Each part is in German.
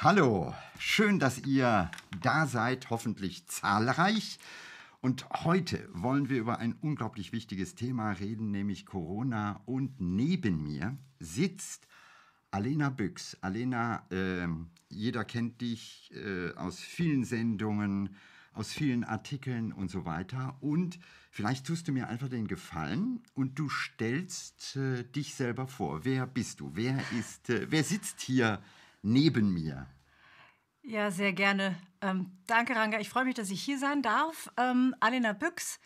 Hallo, schön, dass ihr da seid, hoffentlich zahlreich. Und heute wollen wir über ein unglaublich wichtiges Thema reden, nämlich Corona. Und neben mir sitzt Alena Büchs. Alena, äh, jeder kennt dich äh, aus vielen Sendungen, aus vielen Artikeln und so weiter. Und vielleicht tust du mir einfach den Gefallen und du stellst äh, dich selber vor. Wer bist du? Wer ist? Äh, wer sitzt hier? neben mir. Ja, sehr gerne. Ähm, danke, Ranga. Ich freue mich, dass ich hier sein darf. Ähm, Alena Büchs.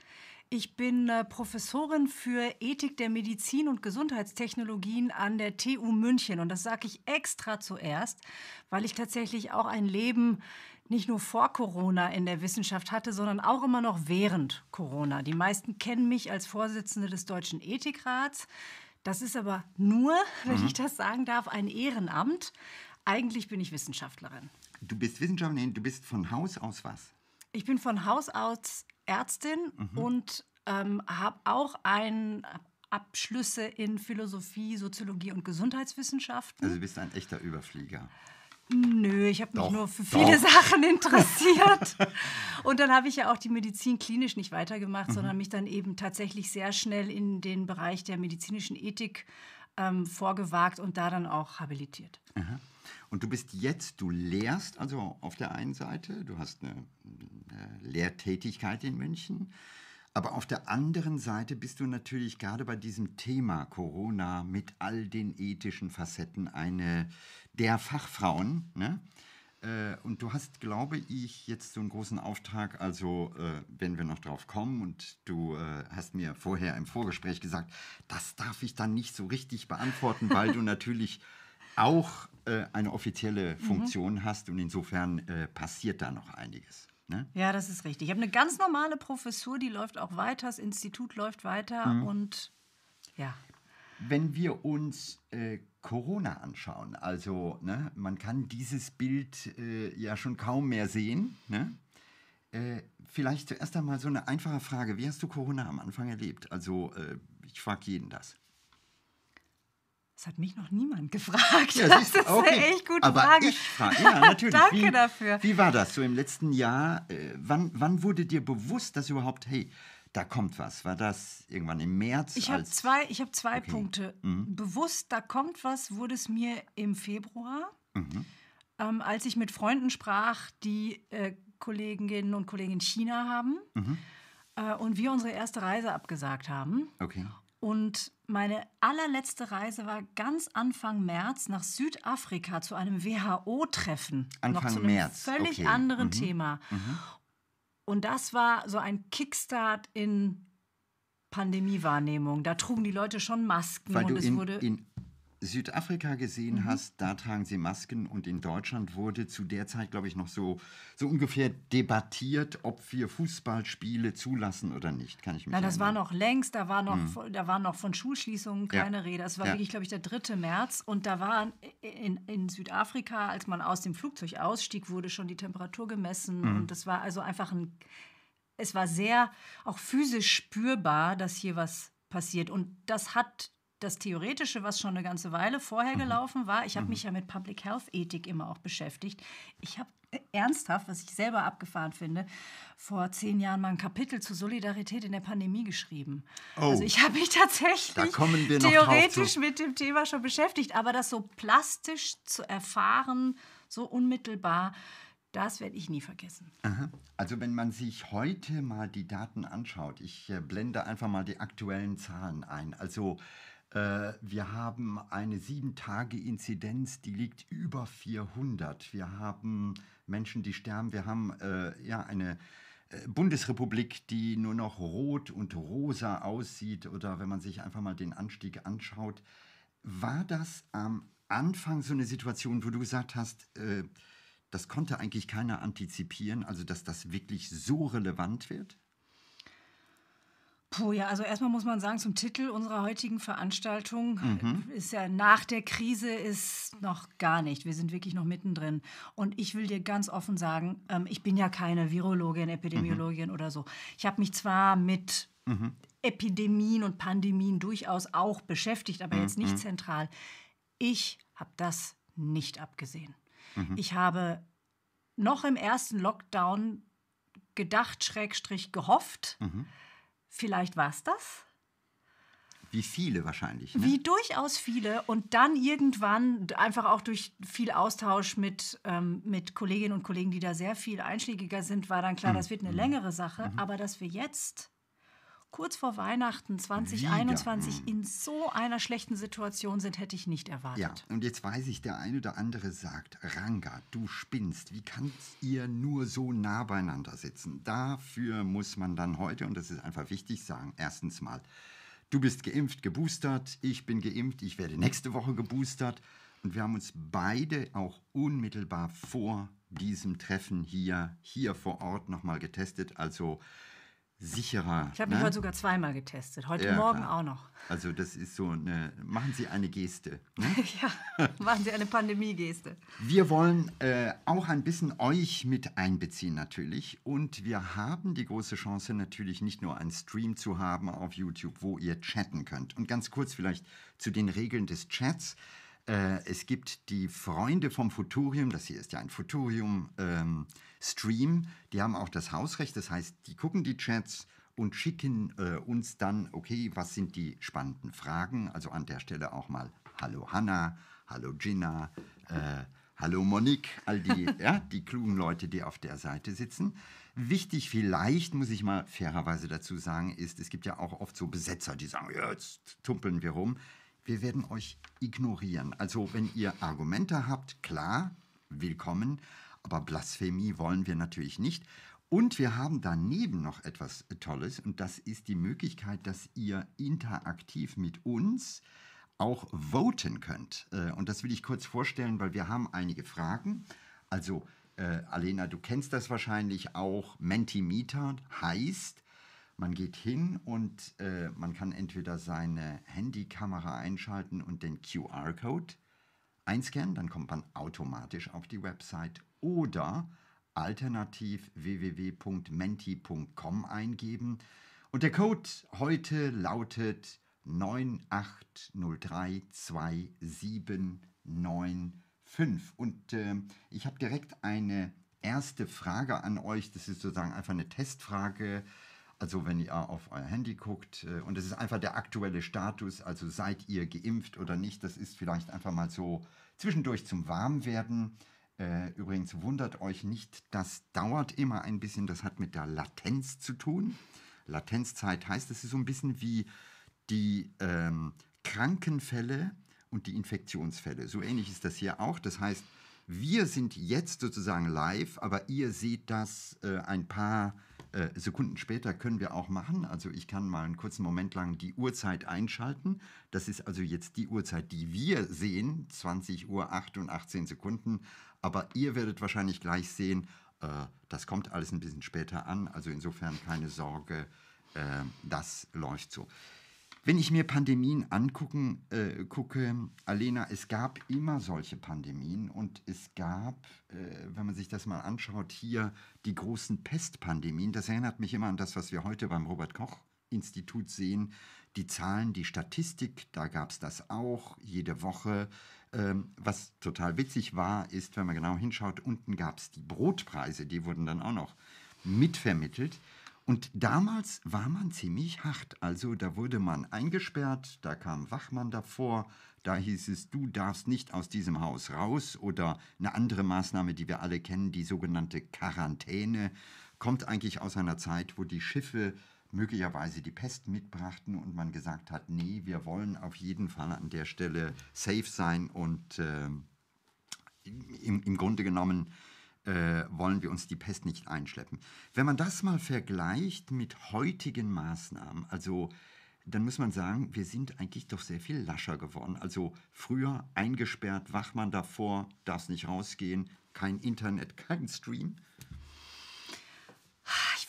Ich bin äh, Professorin für Ethik der Medizin und Gesundheitstechnologien an der TU München. Und das sage ich extra zuerst, weil ich tatsächlich auch ein Leben nicht nur vor Corona in der Wissenschaft hatte, sondern auch immer noch während Corona. Die meisten kennen mich als Vorsitzende des Deutschen Ethikrats. Das ist aber nur, wenn mhm. ich das sagen darf, ein Ehrenamt. Eigentlich bin ich Wissenschaftlerin. Du bist Wissenschaftlerin, du bist von Haus aus was? Ich bin von Haus aus Ärztin mhm. und ähm, habe auch ein, äh, Abschlüsse in Philosophie, Soziologie und Gesundheitswissenschaften. Also du bist ein echter Überflieger. Nö, ich habe mich doch, nur für viele doch. Sachen interessiert. und dann habe ich ja auch die Medizin klinisch nicht weitergemacht, mhm. sondern mich dann eben tatsächlich sehr schnell in den Bereich der medizinischen Ethik ähm, vorgewagt und da dann auch habilitiert. Mhm. Und du bist jetzt, du lehrst also auf der einen Seite, du hast eine, eine Lehrtätigkeit in München, aber auf der anderen Seite bist du natürlich gerade bei diesem Thema Corona mit all den ethischen Facetten eine der Fachfrauen. Ne? Äh, und du hast, glaube ich, jetzt so einen großen Auftrag, also äh, wenn wir noch drauf kommen, und du äh, hast mir vorher im Vorgespräch gesagt, das darf ich dann nicht so richtig beantworten, weil du natürlich auch äh, eine offizielle mhm. Funktion mhm. hast und insofern äh, passiert da noch einiges. Ne? Ja, das ist richtig. Ich habe eine ganz normale Professur, die läuft auch weiter, das Institut läuft weiter mhm. und ja. Wenn wir uns äh, Corona anschauen, also ne, man kann dieses Bild äh, ja schon kaum mehr sehen. Ne? Äh, vielleicht zuerst einmal so eine einfache Frage. Wie hast du Corona am Anfang erlebt? Also äh, ich frage jeden das. Das hat mich noch niemand gefragt. Ja, das ist okay. eine echt gute Aber Frage. Ich frage. Ja, natürlich. Danke wie, dafür. Wie war das so im letzten Jahr? Äh, wann, wann wurde dir bewusst, dass überhaupt, hey, da kommt was? War das irgendwann im März? Ich habe zwei, ich hab zwei okay. Punkte. Mhm. Bewusst, da kommt was, wurde es mir im Februar, mhm. ähm, als ich mit Freunden sprach, die äh, Kolleginnen und Kollegen in China haben. Mhm. Äh, und wir unsere erste Reise abgesagt haben. Okay. Und meine allerletzte Reise war ganz Anfang März nach Südafrika zu einem WHO-Treffen. Anfang Noch zu einem März. Völlig okay. anderen mhm. Thema. Mhm. Und das war so ein Kickstart in Pandemiewahrnehmung. Da trugen die Leute schon Masken Weil und es in, wurde in Südafrika gesehen mhm. hast, da tragen sie Masken und in Deutschland wurde zu der Zeit, glaube ich, noch so, so ungefähr debattiert, ob wir Fußballspiele zulassen oder nicht. Kann ich mich Na, das erinnern. war noch längst, da war noch, mhm. da war noch von Schulschließungen keine ja. Rede. Es war ja. wirklich, glaube ich, der 3. März und da waren in, in, Südafrika, als man aus dem Flugzeug ausstieg, wurde schon die Temperatur gemessen mhm. und das war also einfach ein, es war sehr auch physisch spürbar, dass hier was passiert und das hat das Theoretische, was schon eine ganze Weile vorher mhm. gelaufen war, ich habe mhm. mich ja mit Public Health Ethik immer auch beschäftigt. Ich habe äh, ernsthaft, was ich selber abgefahren finde, vor zehn Jahren mal ein Kapitel zur Solidarität in der Pandemie geschrieben. Oh. Also ich habe mich tatsächlich theoretisch mit dem Thema schon beschäftigt, aber das so plastisch zu erfahren, so unmittelbar, das werde ich nie vergessen. Aha. Also wenn man sich heute mal die Daten anschaut, ich äh, blende einfach mal die aktuellen Zahlen ein. Also äh, wir haben eine Sieben-Tage-Inzidenz, die liegt über 400. Wir haben Menschen, die sterben. Wir haben äh, ja, eine äh, Bundesrepublik, die nur noch rot und rosa aussieht. Oder wenn man sich einfach mal den Anstieg anschaut. War das am Anfang so eine Situation, wo du gesagt hast, äh, das konnte eigentlich keiner antizipieren, also dass das wirklich so relevant wird? Puh, ja, also erstmal muss man sagen, zum Titel unserer heutigen Veranstaltung mhm. ist ja nach der Krise ist noch gar nicht. Wir sind wirklich noch mittendrin. Und ich will dir ganz offen sagen, ähm, ich bin ja keine Virologin, mhm. Epidemiologin mhm. oder so. Ich habe mich zwar mit mhm. Epidemien und Pandemien durchaus auch beschäftigt, aber jetzt nicht mhm. zentral. Ich habe das nicht abgesehen. Mhm. Ich habe noch im ersten Lockdown gedacht, Schrägstrich gehofft vielleicht war es das. Wie viele wahrscheinlich. Ne? Wie durchaus viele und dann irgendwann einfach auch durch viel Austausch mit, ähm, mit Kolleginnen und Kollegen, die da sehr viel einschlägiger sind, war dann klar, mhm. das wird eine mhm. längere Sache. Mhm. Aber dass wir jetzt kurz vor Weihnachten 2021 Wieder. in so einer schlechten Situation sind, hätte ich nicht erwartet. Ja, und jetzt weiß ich, der eine oder andere sagt, Ranga, du spinnst, wie kannst ihr nur so nah beieinander sitzen? Dafür muss man dann heute, und das ist einfach wichtig, sagen, erstens mal, du bist geimpft, geboostert, ich bin geimpft, ich werde nächste Woche geboostert. Und wir haben uns beide auch unmittelbar vor diesem Treffen hier, hier vor Ort nochmal getestet. Also sicherer. Ich habe mich ne? heute sogar zweimal getestet, heute ja, Morgen klar. auch noch. Also das ist so eine, machen Sie eine Geste. Ne? ja, machen Sie eine Pandemie-Geste. Wir wollen äh, auch ein bisschen euch mit einbeziehen natürlich und wir haben die große Chance natürlich nicht nur einen Stream zu haben auf YouTube, wo ihr chatten könnt. Und ganz kurz vielleicht zu den Regeln des Chats. Äh, es gibt die Freunde vom Futurium, das hier ist ja ein Futurium. Ähm, Stream, die haben auch das Hausrecht, das heißt, die gucken die Chats und schicken äh, uns dann, okay, was sind die spannenden Fragen? Also an der Stelle auch mal Hallo Hanna, Hallo Gina, äh, Hallo Monique, all die, ja, die klugen Leute, die auf der Seite sitzen. Wichtig vielleicht, muss ich mal fairerweise dazu sagen, ist, es gibt ja auch oft so Besetzer, die sagen, jetzt tumpeln wir rum. Wir werden euch ignorieren. Also wenn ihr Argumente habt, klar, willkommen. Aber Blasphemie wollen wir natürlich nicht. Und wir haben daneben noch etwas Tolles und das ist die Möglichkeit, dass ihr interaktiv mit uns auch voten könnt. Äh, und das will ich kurz vorstellen, weil wir haben einige Fragen. Also, äh, Alena, du kennst das wahrscheinlich auch. Mentimeter heißt, man geht hin und äh, man kann entweder seine Handykamera einschalten und den QR-Code einscannen, dann kommt man automatisch auf die Website oder alternativ www.menti.com eingeben. Und der Code heute lautet 980327995. Und äh, ich habe direkt eine erste Frage an euch. Das ist sozusagen einfach eine Testfrage. Also wenn ihr auf euer Handy guckt äh, und es ist einfach der aktuelle Status, also seid ihr geimpft oder nicht, das ist vielleicht einfach mal so zwischendurch zum Warmwerden. Äh, übrigens wundert euch nicht, das dauert immer ein bisschen, das hat mit der Latenz zu tun. Latenzzeit heißt, es ist so ein bisschen wie die ähm, Krankenfälle und die Infektionsfälle. So ähnlich ist das hier auch. Das heißt, wir sind jetzt sozusagen live, aber ihr seht das äh, ein paar äh, Sekunden später können wir auch machen. Also ich kann mal einen kurzen Moment lang die Uhrzeit einschalten. Das ist also jetzt die Uhrzeit, die wir sehen, 20 Uhr 8 und 18 Sekunden. Aber ihr werdet wahrscheinlich gleich sehen, äh, das kommt alles ein bisschen später an. Also insofern keine Sorge, ähm, das läuft so. Wenn ich mir Pandemien angucken äh, gucke, Alena, es gab immer solche Pandemien und es gab, äh, wenn man sich das mal anschaut, hier die großen Pestpandemien. Das erinnert mich immer an das, was wir heute beim Robert Koch Institut sehen. Die Zahlen, die Statistik, da gab es das auch jede Woche. Ähm, was total witzig war, ist, wenn man genau hinschaut, unten gab es die Brotpreise, die wurden dann auch noch mitvermittelt. Und damals war man ziemlich hart. Also da wurde man eingesperrt, da kam Wachmann davor, da hieß es, du darfst nicht aus diesem Haus raus oder eine andere Maßnahme, die wir alle kennen, die sogenannte Quarantäne, kommt eigentlich aus einer Zeit, wo die Schiffe möglicherweise die Pest mitbrachten und man gesagt hat, nee, wir wollen auf jeden Fall an der Stelle safe sein und äh, im, im, Grunde genommen äh, wollen wir uns die Pest nicht einschleppen. Wenn man das mal vergleicht mit heutigen Maßnahmen, also dann muss man sagen, wir sind eigentlich doch sehr viel lascher geworden. Also früher eingesperrt, Wachmann davor, darf nicht rausgehen, kein Internet, kein Stream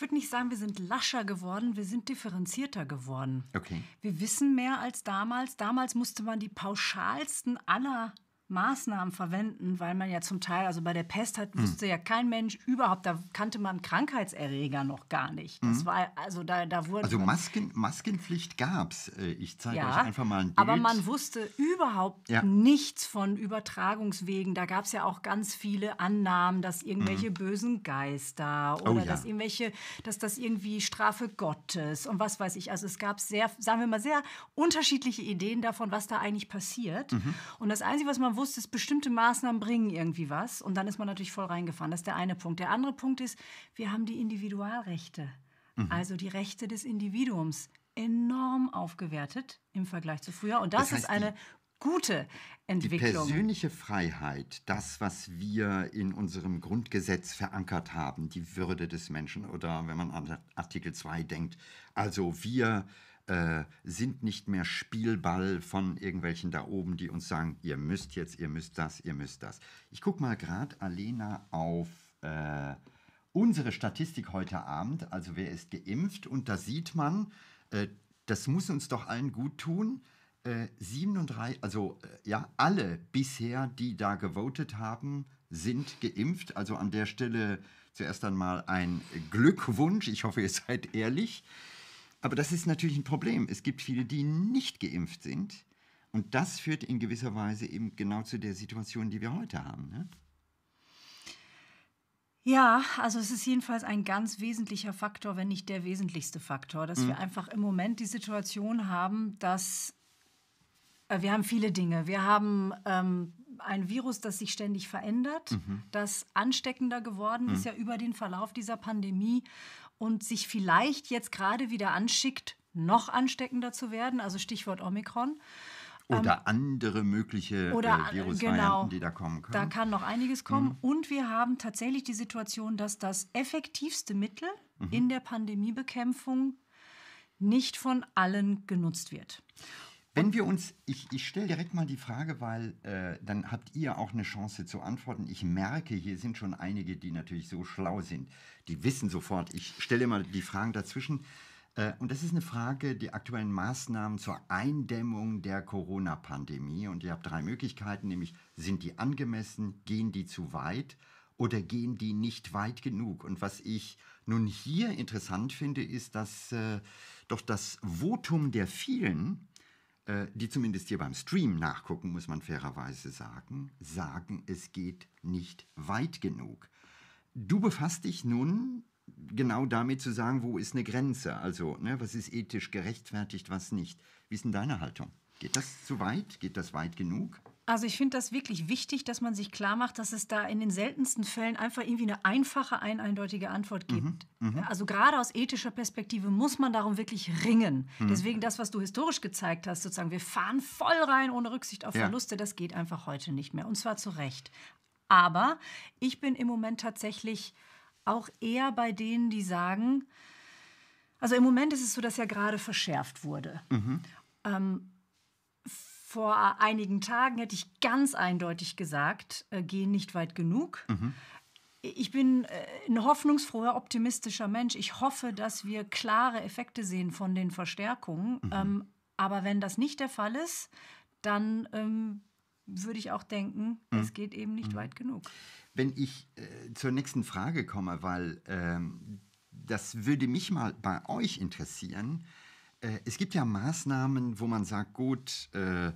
würde nicht sagen, wir sind lascher geworden, wir sind differenzierter geworden. Okay. Wir wissen mehr als damals. Damals musste man die pauschalsten aller Maßnahmen verwenden, weil man ja zum Teil, also bei der Pest hat, hm. wusste mhm. ja kein Mensch überhaupt, da kannte man Krankheitserreger noch gar nicht. Das mhm. war, also da, da wurde. Also Masken, Maskenpflicht gab's. Äh, ich zeige ja, euch einfach mal ein Bild. Aber man wusste überhaupt ja. nichts von Übertragungswegen. Da gab es ja auch ganz viele Annahmen, dass irgendwelche mhm. bösen Geister oh oder oh, ja. dass irgendwelche, dass das irgendwie Strafe Gottes und was weiß ich. Also es gab sehr, sagen wir mal, sehr unterschiedliche Ideen davon, was da eigentlich passiert. Mhm. Und das Einzige, was man man wusste, dass bestimmte Maßnahmen bringen irgendwie was. Und dann ist man natürlich voll reingefahren. Das ist der eine Punkt. Der andere Punkt ist, wir haben die Individualrechte, mhm. also die Rechte des Individuums, enorm aufgewertet im Vergleich zu früher. Und das, das heißt, ist eine gute Entwicklung. Die persönliche Freiheit, das, was wir in unserem Grundgesetz verankert haben, die Würde des Menschen oder wenn man an Artikel 2 denkt, also wir äh, sind nicht mehr Spielball von irgendwelchen da oben, die uns sagen, ihr müsst jetzt, ihr müsst das, ihr müsst das. Ich gucke mal gerade, Alena, auf äh, unsere Statistik heute Abend, also wer ist geimpft, und da sieht man, äh, das muss uns doch allen gut tun. Äh, 37, also äh, ja, alle bisher, die da gewotet haben, sind geimpft. Also an der Stelle zuerst einmal ein Glückwunsch. Ich hoffe, ihr seid ehrlich. Aber das ist natürlich ein Problem. Es gibt viele, die nicht geimpft sind. Und das führt in gewisser Weise eben genau zu der Situation, die wir heute haben. Ne? Ja, also es ist jedenfalls ein ganz wesentlicher Faktor, wenn nicht der wesentlichste Faktor, dass mhm. wir einfach im Moment die Situation haben, dass äh, wir haben viele Dinge. Wir haben ähm, ein Virus, das sich ständig verändert, mhm. das ansteckender geworden mhm. ist ja über den Verlauf dieser Pandemie und sich vielleicht jetzt gerade wieder anschickt, noch ansteckender zu werden, also Stichwort Omikron. Ähm, oder ähm, andere mögliche äh, oder, äh, Virusvarianten, genau, die da kommen können. Da kann noch einiges kommen. Mhm. Und wir haben tatsächlich die Situation, dass das effektivste Mittel mhm. in der Pandemiebekämpfung nicht von allen genutzt wird. Wenn wir uns, ich, ich stelle direkt mal die Frage, weil äh, dann habt ihr auch eine Chance zu antworten. Ich merke, hier sind schon einige, die natürlich so schlau sind. Die wissen sofort. Ich stelle mal die Fragen dazwischen. Äh, und das ist eine Frage, die aktuellen Maßnahmen zur Eindämmung der Corona-Pandemie. Und ihr habt drei Möglichkeiten, nämlich sind die angemessen, gehen die zu weit oder gehen die nicht weit genug? Und was ich nun hier interessant finde, ist, dass äh, doch das Votum der vielen äh, die zumindest hier beim Stream nachgucken, muss man fairerweise sagen, sagen, es geht nicht weit genug. Du befasst dich nun genau damit zu sagen, wo ist eine Grenze, also ne, was ist ethisch gerechtfertigt, was nicht. Wie ist denn deine Haltung? Geht das zu weit? Geht das weit genug? Also ich finde das wirklich wichtig, dass man sich klar macht, dass es da in den seltensten Fällen einfach irgendwie eine einfache, ein eindeutige Antwort mhm, gibt. Mhm. Mhm. Also gerade aus ethischer Perspektive muss man darum wirklich ringen. Mhm. Deswegen das, was du historisch gezeigt hast, sozusagen, wir fahren voll rein ohne Rücksicht auf ja. Verluste, das geht einfach heute nicht mehr. Und zwar zu Recht. Aber ich bin im Moment tatsächlich auch eher bei denen, die sagen, also im Moment ist es so, dass ja gerade verschärft wurde. Mhm. Ähm, vor äh, einigen Tagen hätte ich ganz eindeutig gesagt, äh, gehen nicht weit genug. Mhm. Ich bin äh, ein hoffnungsfroher, optimistischer Mensch. Ich hoffe, dass wir klare Effekte sehen von den Verstärkungen. Mhm. Ähm, aber wenn das nicht der Fall ist, dann ähm, würde ich auch denken, mhm. es geht eben nicht mhm. weit genug. Wenn ich äh, zur nächsten Frage komme, weil ähm, das würde mich mal bei euch interessieren äh, es gibt ja Maßnahmen, wo man sagt, gut, äh,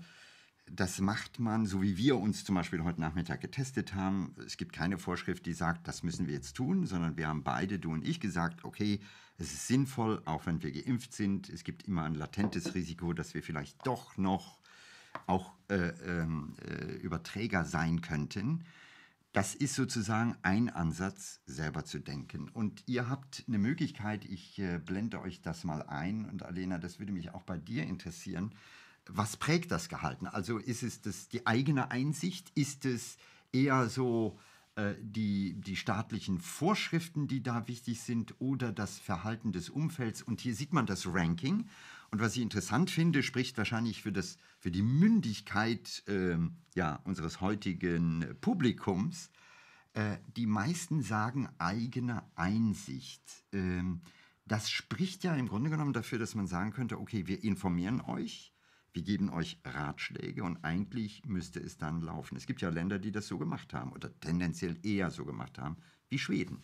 das macht man, so wie wir uns zum Beispiel heute Nachmittag getestet haben. Es gibt keine Vorschrift, die sagt, das müssen wir jetzt tun, sondern wir haben beide, du und ich, gesagt, okay, es ist sinnvoll, auch wenn wir geimpft sind. Es gibt immer ein latentes Risiko, dass wir vielleicht doch noch auch äh, ähm, äh, Überträger sein könnten. Das ist sozusagen ein Ansatz, selber zu denken. Und ihr habt eine Möglichkeit, ich äh, blende euch das mal ein. Und Alena, das würde mich auch bei dir interessieren. Was prägt das Gehalten? Also ist es das, die eigene Einsicht? Ist es eher so äh, die, die staatlichen Vorschriften, die da wichtig sind, oder das Verhalten des Umfelds? Und hier sieht man das Ranking. Und was ich interessant finde, spricht wahrscheinlich für, das, für die Mündigkeit äh, ja, unseres heutigen Publikums. Äh, die meisten sagen eigene Einsicht. Ähm, das spricht ja im Grunde genommen dafür, dass man sagen könnte, okay, wir informieren euch, wir geben euch Ratschläge und eigentlich müsste es dann laufen. Es gibt ja Länder, die das so gemacht haben oder tendenziell eher so gemacht haben wie Schweden.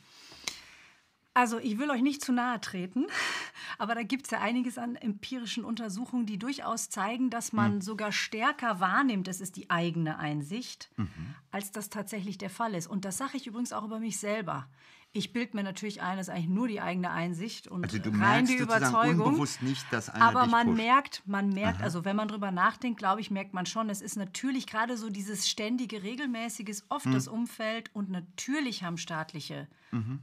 Also ich will euch nicht zu nahe treten, aber da gibt es ja einiges an empirischen Untersuchungen, die durchaus zeigen, dass man mhm. sogar stärker wahrnimmt, das ist die eigene Einsicht, mhm. als das tatsächlich der Fall ist. Und das sage ich übrigens auch über mich selber. Ich bilde mir natürlich ein, das ist eigentlich nur die eigene Einsicht und also du rein merkst die Überzeugung. Unbewusst nicht, dass einer aber man pusht. merkt, man merkt, Aha. also wenn man drüber nachdenkt, glaube ich, merkt man schon, es ist natürlich gerade so dieses ständige, regelmäßiges, oft mhm. das Umfeld und natürlich haben staatliche mhm.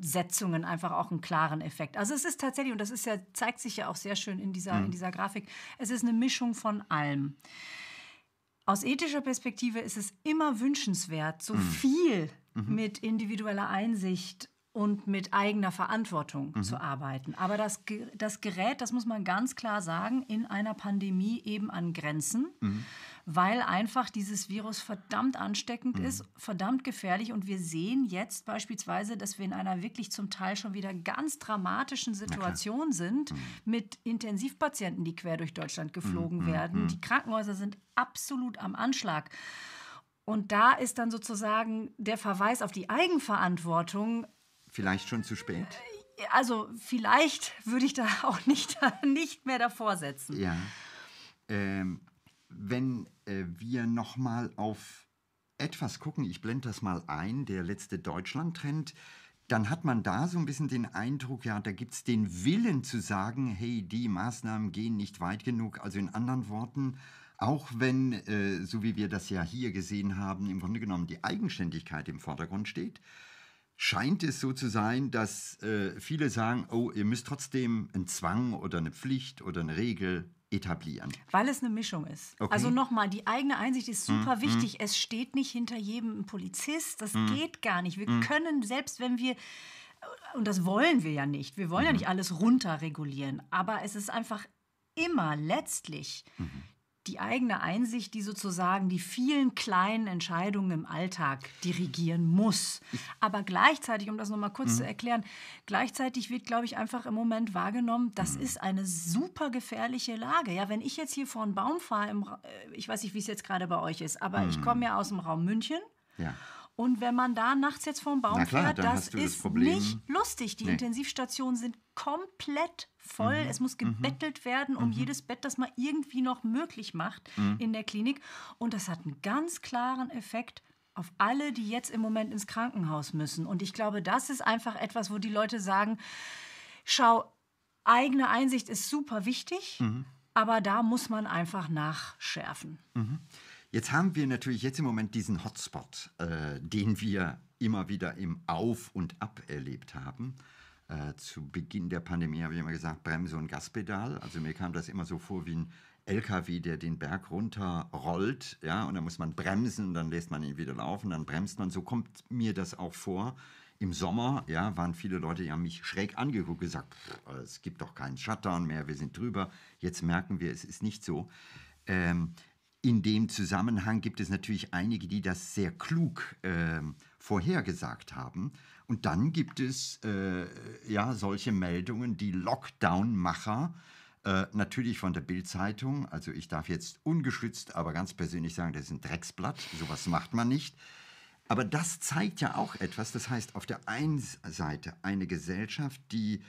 Setzungen einfach auch einen klaren Effekt. Also es ist tatsächlich, und das ist ja, zeigt sich ja auch sehr schön in dieser, mhm. in dieser Grafik, es ist eine Mischung von allem. Aus ethischer Perspektive ist es immer wünschenswert, so mhm. viel mhm. mit individueller Einsicht und mit eigener Verantwortung mhm. zu arbeiten. Aber das, das Gerät, das muss man ganz klar sagen, in einer Pandemie eben an Grenzen, mhm. weil einfach dieses Virus verdammt ansteckend mhm. ist, verdammt gefährlich. Und wir sehen jetzt beispielsweise, dass wir in einer wirklich zum Teil schon wieder ganz dramatischen Situation sind mhm. mit Intensivpatienten, die quer durch Deutschland geflogen mhm, mhm, werden. Die Krankenhäuser sind absolut am Anschlag. Und da ist dann sozusagen der Verweis auf die Eigenverantwortung Vielleicht schon zu spät? Also vielleicht würde ich da auch nicht, nicht mehr davor setzen. Ja. Ähm, wenn äh, wir nochmal auf etwas gucken, ich blende das mal ein, der letzte Deutschland-Trend, dann hat man da so ein bisschen den Eindruck, ja, da gibt es den Willen zu sagen, hey, die Maßnahmen gehen nicht weit genug. Also in anderen Worten, auch wenn, äh, so wie wir das ja hier gesehen haben, im Grunde genommen die Eigenständigkeit im Vordergrund steht, scheint es so zu sein, dass äh, viele sagen, oh, ihr müsst trotzdem einen Zwang oder eine Pflicht oder eine Regel etablieren. Weil es eine Mischung ist. Okay. Also nochmal, die eigene Einsicht ist super mm, wichtig. Mm. Es steht nicht hinter jedem Polizist. Das mm. geht gar nicht. Wir mhm. können, selbst wenn wir und das wollen wir ja nicht. Wir wollen ja mhm. nicht alles runterregulieren. Aber es ist einfach immer letztlich mhm die eigene Einsicht, die sozusagen die vielen kleinen Entscheidungen im Alltag dirigieren muss. Aber gleichzeitig, um das nochmal kurz mhm. zu erklären, gleichzeitig wird, glaube ich, einfach im Moment wahrgenommen, das mhm. ist eine super gefährliche Lage. Ja, wenn ich jetzt hier vor einen Baum fahre, im, äh, ich weiß nicht, wie es jetzt gerade bei euch ist, aber mhm. ich komme ja aus dem Raum München. Ja. Und wenn man da nachts jetzt vorm Baum klar, fährt, das ist das nicht lustig. Die nee. Intensivstationen sind komplett voll. Mhm. Es muss mhm, gebettelt mhm. werden um mhm. jedes Bett, das man irgendwie noch möglich macht mhm. in der Klinik. Und das hat einen ganz klaren Effekt auf alle, die jetzt im Moment ins Krankenhaus müssen. Und ich glaube, das ist einfach etwas, wo die Leute sagen, schau, eigene Einsicht ist super wichtig, mhm. aber da muss man einfach nachschärfen. Jetzt haben wir natürlich jetzt im Moment diesen Hotspot, äh, den wir immer wieder im Auf und Ab erlebt haben. Äh, zu Beginn der Pandemie habe ich immer gesagt, Bremse und Gaspedal. Also mir kam das immer so vor wie ein LKW, der den Berg runter rollt, ja, und dann muss man bremsen, dann lässt man ihn wieder laufen, dann bremst man. So kommt mir das auch vor. Im Sommer, ja, waren viele Leute, die haben mich schräg angeguckt, gesagt, pff, es gibt doch keinen Shutdown mehr, wir sind drüber. Jetzt merken wir, es ist nicht so. Ähm, in dem Zusammenhang gibt es natürlich einige, die das sehr klug äh, vorhergesagt haben. Und dann gibt es äh, ja solche Meldungen, die Lockdown-Macher äh, natürlich von der Bild-Zeitung. Also ich darf jetzt ungeschützt, aber ganz persönlich sagen, das ist ein Drecksblatt. Sowas macht man nicht. Aber das zeigt ja auch etwas. Das heißt, auf der einen Seite eine Gesellschaft, die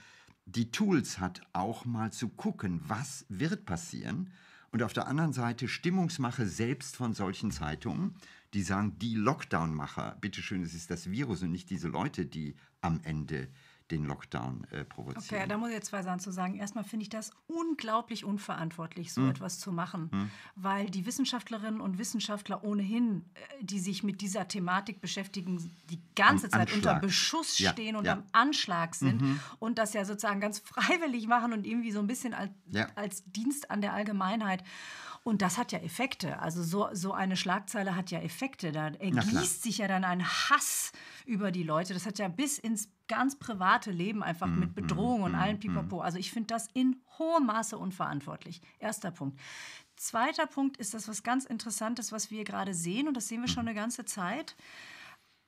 die Tools hat, auch mal zu gucken, was wird passieren und auf der anderen Seite Stimmungsmache selbst von solchen Zeitungen, die sagen, die Lockdown-Macher, bitteschön, es ist das Virus und nicht diese Leute, die am Ende äh, den Lockdown äh, provozieren. Okay, da muss ich jetzt zwei Sachen zu sagen. Erstmal finde ich das unglaublich unverantwortlich, so hm. etwas zu machen, hm. weil die Wissenschaftlerinnen und Wissenschaftler ohnehin, äh, die sich mit dieser Thematik beschäftigen, die ganze Zeit unter Beschuss stehen und ja. am Anschlag sind mhm. und das ja sozusagen ganz freiwillig machen und irgendwie so ein bisschen als, ja. als Dienst an der Allgemeinheit. Und das hat ja Effekte. Also so, so eine Schlagzeile hat ja Effekte. Da ergießt sich ja dann ein Hass über die Leute. Das hat ja bis ins ganz private Leben einfach mm, mit mhm, Bedrohung mm, und mhm, allen mhm. Pipapo. Also ich finde das in hohem Maße unverantwortlich. Erster Punkt. Zweiter Punkt ist das was ganz interessant ist, was wir gerade sehen. Und das sehen wir schon eine ganze Zeit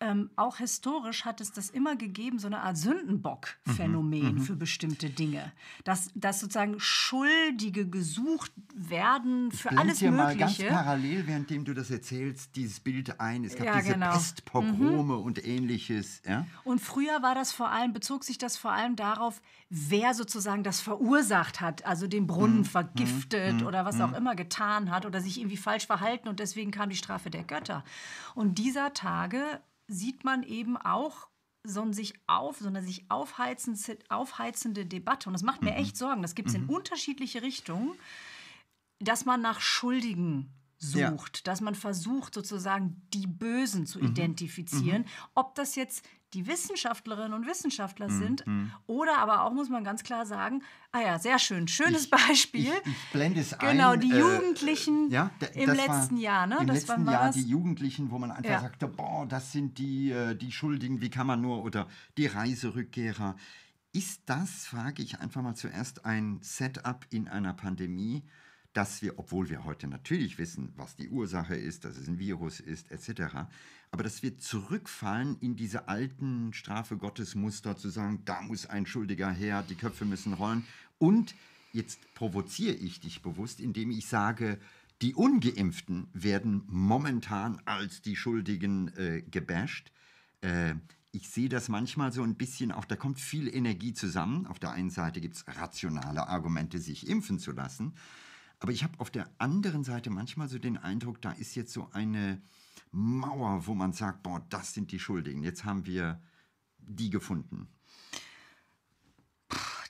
ähm, auch historisch hat es das immer gegeben, so eine Art Sündenbock-Phänomen mhm. für mhm. bestimmte Dinge. Dass, dass sozusagen Schuldige gesucht werden für ich alles dir Mögliche. mal ganz parallel, währenddem du das erzählst, dieses Bild ein. Es gab ja, diese genau. Pestpogrome mhm. und ähnliches. Ja? Und früher war das vor allem, bezog sich das vor allem darauf, wer sozusagen das verursacht hat, also den Brunnen mhm. vergiftet mhm, oder was mhm. auch immer getan hat oder sich irgendwie falsch verhalten und deswegen kam die Strafe der Götter. Und dieser Tage sieht man eben auch so ein sich auf, so eine sich aufheizende, aufheizende Debatte. Und das macht mir mhm. echt Sorgen. Das gibt es mhm. in unterschiedliche Richtungen, dass man nach Schuldigen sucht, ja. dass man versucht sozusagen die Bösen zu mhm. identifizieren, mhm. ob das jetzt die Wissenschaftlerinnen und Wissenschaftler mhm. sind mhm. oder aber auch muss man ganz klar sagen, ah ja, sehr schön, schönes ich, Beispiel. Ich, ich, blende es genau, ein. Genau, die äh, Jugendlichen äh, ja, im letzten Jahr, ne? Im das letzten war, Jahr das? die Jugendlichen, wo man einfach ja. sagte, boah, das sind die äh, die Schuldigen, wie kann man nur oder die Reiserückkehrer. Ist das, frage ich einfach mal zuerst, ein Setup in einer Pandemie? dass wir, obwohl wir heute natürlich wissen, was die Ursache ist, dass es ein Virus ist, etc., aber dass wir zurückfallen in diese alten Strafe Gottes Muster, zu sagen, da muss ein Schuldiger her, die Köpfe müssen rollen. Und jetzt provoziere ich dich bewusst, indem ich sage, die Ungeimpften werden momentan als die Schuldigen äh, gebasht. Äh, ich sehe das manchmal so ein bisschen auch, da kommt viel Energie zusammen. Auf der einen Seite gibt es rationale Argumente, sich impfen zu lassen. Aber ich habe auf der anderen Seite manchmal so den Eindruck, da ist jetzt so eine Mauer, wo man sagt, boah, das sind die Schuldigen. Jetzt haben wir die gefunden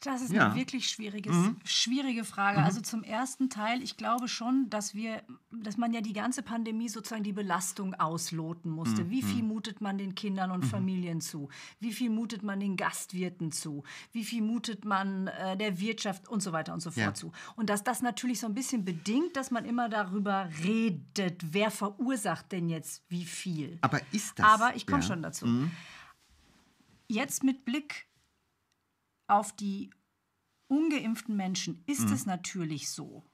das ist ja. eine wirklich schwieriges, mhm. schwierige Frage. Mhm. Also zum ersten Teil, ich glaube schon, dass wir, dass man ja die ganze Pandemie sozusagen die Belastung ausloten musste. Mhm. Wie viel mutet man den Kindern und mhm. Familien zu? Wie viel mutet man den Gastwirten zu? Wie viel mutet man äh, der Wirtschaft und so weiter und so fort ja. zu? Und dass das natürlich so ein bisschen bedingt, dass man immer darüber redet, wer verursacht denn jetzt wie viel. Aber ist das? Aber ich komme ja. schon dazu. Mhm. Jetzt mit Blick auf die ungeimpften Menschen ist mhm. es natürlich so,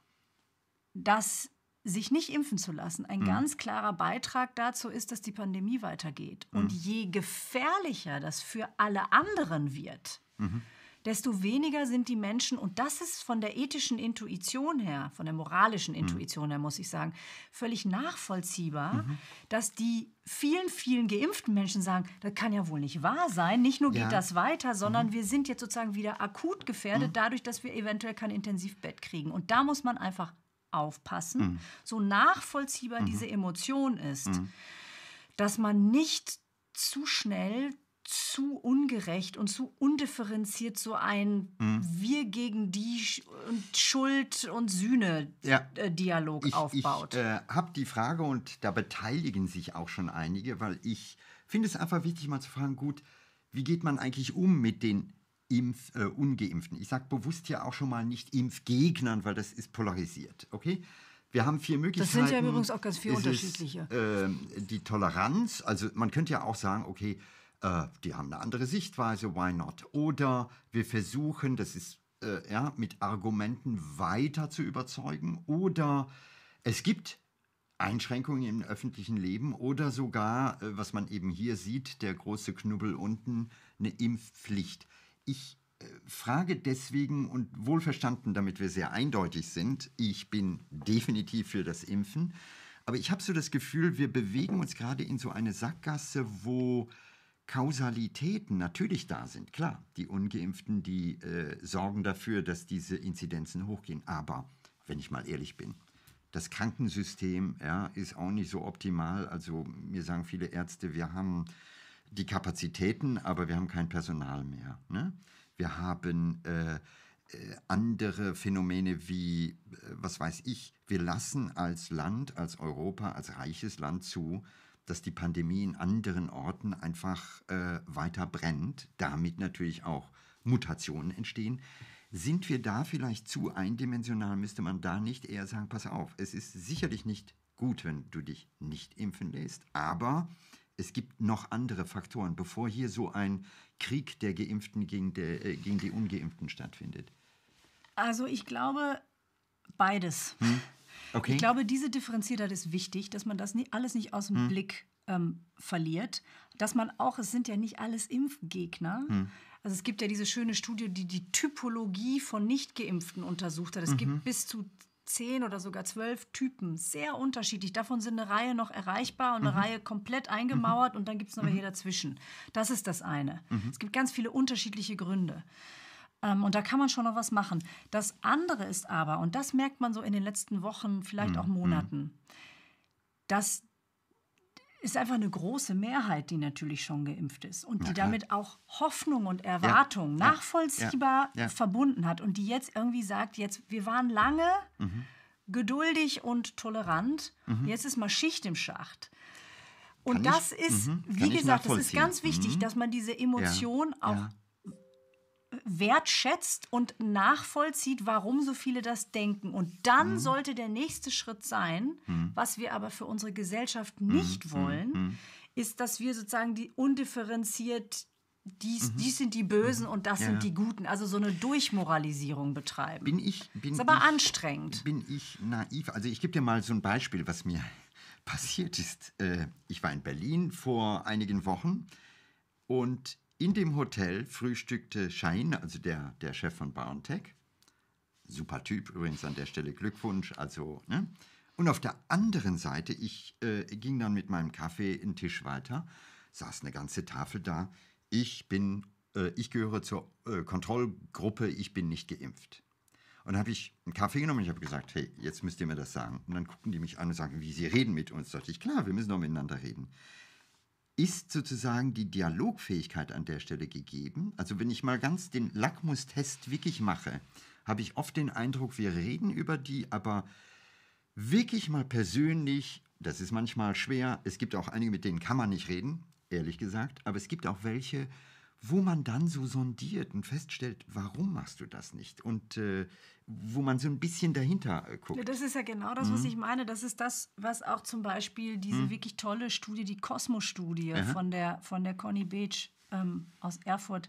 dass sich nicht impfen zu lassen ein mhm. ganz klarer Beitrag dazu ist, dass die Pandemie weitergeht. Mhm. Und je gefährlicher das für alle anderen wird, mhm desto weniger sind die Menschen, und das ist von der ethischen Intuition her, von der moralischen mhm. Intuition her, muss ich sagen, völlig nachvollziehbar, mhm. dass die vielen, vielen geimpften Menschen sagen, das kann ja wohl nicht wahr sein. Nicht nur geht ja. das weiter, sondern mhm. wir sind jetzt sozusagen wieder akut gefährdet, mhm. dadurch, dass wir eventuell kein Intensivbett kriegen. Und da muss man einfach aufpassen, mhm. so nachvollziehbar mhm. diese Emotion ist, dass man nicht zu schnell zu ungerecht und zu undifferenziert so ein mhm. Wir gegen die Schuld und Sühne-Dialog ja. Äh, aufbaut. Ich äh, habe die Frage und da beteiligen sich auch schon einige, weil ich finde es einfach wichtig, mal zu fragen, gut, wie geht man eigentlich um mit den Impf, äh, Ungeimpften? Ich sage bewusst ja auch schon mal nicht Impfgegnern, weil das ist polarisiert, okay? Wir haben vier Möglichkeiten. Das sind ja übrigens auch ganz viele unterschiedliche. Ist, ähm, die Toleranz, also man könnte ja auch sagen, okay, äh, die haben eine andere Sichtweise, why not? Oder wir versuchen, das ist äh, ja, mit Argumenten weiter zu überzeugen. Oder es gibt Einschränkungen im öffentlichen Leben oder sogar, äh, was man eben hier sieht, der große Knubbel unten, eine Impfpflicht. Ich äh, frage deswegen und wohlverstanden, damit wir sehr eindeutig sind, ich bin definitiv für das Impfen. Aber ich habe so das Gefühl, wir bewegen uns gerade in so eine Sackgasse, wo Kausalitäten natürlich da sind. Klar, die ungeimpften, die äh, sorgen dafür, dass diese Inzidenzen hochgehen. Aber, wenn ich mal ehrlich bin, das Krankensystem ja, ist auch nicht so optimal. Also mir sagen viele Ärzte, wir haben die Kapazitäten, aber wir haben kein Personal mehr. Ne? Wir haben äh, äh, andere Phänomene wie, äh, was weiß ich, wir lassen als Land, als Europa, als reiches Land zu, dass die Pandemie in anderen Orten einfach äh, weiter brennt, damit natürlich auch Mutationen entstehen. Sind wir da vielleicht zu eindimensional? Müsste man da nicht eher sagen, pass auf, es ist sicherlich nicht gut, wenn du dich nicht impfen lässt, aber es gibt noch andere Faktoren, bevor hier so ein Krieg der Geimpften gegen, der, äh, gegen die Ungeimpften stattfindet. Also ich glaube beides. Hm? Okay. Ich glaube, diese Differenziertheit ist wichtig, dass man das nie, alles nicht aus dem hm. Blick ähm, verliert. Dass man auch, es sind ja nicht alles Impfgegner. Hm. Also es gibt ja diese schöne Studie, die die Typologie von Nichtgeimpften untersucht hat. Es mhm. gibt bis zu zehn oder sogar zwölf Typen, sehr unterschiedlich. Davon sind eine Reihe noch erreichbar und eine mhm. Reihe komplett eingemauert mhm. und dann gibt es noch welche mhm. dazwischen. Das ist das eine. Mhm. Es gibt ganz viele unterschiedliche Gründe. Ähm, und da kann man schon noch was machen. Das andere ist aber, und das merkt man so in den letzten Wochen, vielleicht mhm. auch hm. Monaten, dass ist einfach eine große Mehrheit, die natürlich schon geimpft ist und die damit auch Hoffnung und Erwartung ja, nachvollziehbar ja, verbunden hat und die jetzt irgendwie sagt, jetzt wir waren lange mhm. geduldig und tolerant, mhm. jetzt ist mal Schicht im Schacht. Und Kann das ich? ist, mhm. wie gesagt, es ist ganz wichtig, mhm. dass man diese Emotion auch wertschätzt und nachvollzieht, warum so viele das denken. Und dann mhm. sollte der nächste Schritt sein, mhm. was wir aber für unsere Gesellschaft nicht mhm. wollen, mhm. ist, dass wir sozusagen die undifferenziert dies, mhm. dies sind die Bösen mhm. und das ja. sind die Guten. Also so eine Durchmoralisierung betreiben. Bin ich, bin ist aber ich, anstrengend. Bin ich naiv? Also ich gebe dir mal so ein Beispiel, was mir passiert ist. Äh, ich war in Berlin vor einigen Wochen und in dem Hotel frühstückte Schein, also der, der Chef von Biontech, super Typ übrigens an der Stelle, Glückwunsch, also, ne? Und auf der anderen Seite, ich äh, ging dann mit meinem Kaffee in Tisch weiter, saß eine ganze Tafel da, ich bin, äh, ich gehöre zur äh, Kontrollgruppe, ich bin nicht geimpft. Und habe ich einen Kaffee genommen und ich habe gesagt, hey, jetzt müsst ihr mir das sagen. Und dann gucken die mich an und sagen, wie sie reden mit uns. Da dachte ich, klar, wir müssen doch miteinander reden. Ist sozusagen die Dialogfähigkeit an der Stelle gegeben? Also wenn ich mal ganz den Lackmustest wirklich mache, habe ich oft den Eindruck, wir reden über die, aber wirklich mal persönlich, das ist manchmal schwer, es gibt auch einige, mit denen kann man nicht reden, ehrlich gesagt, aber es gibt auch welche, wo man dann so sondiert und feststellt, warum machst du das nicht? Und äh, wo man so ein bisschen dahinter äh, guckt. Ja, das ist ja genau das, mhm. was ich meine. Das ist das, was auch zum Beispiel diese mhm. wirklich tolle Studie, die kosmos studie von der, von der Conny Beach ähm, aus Erfurt,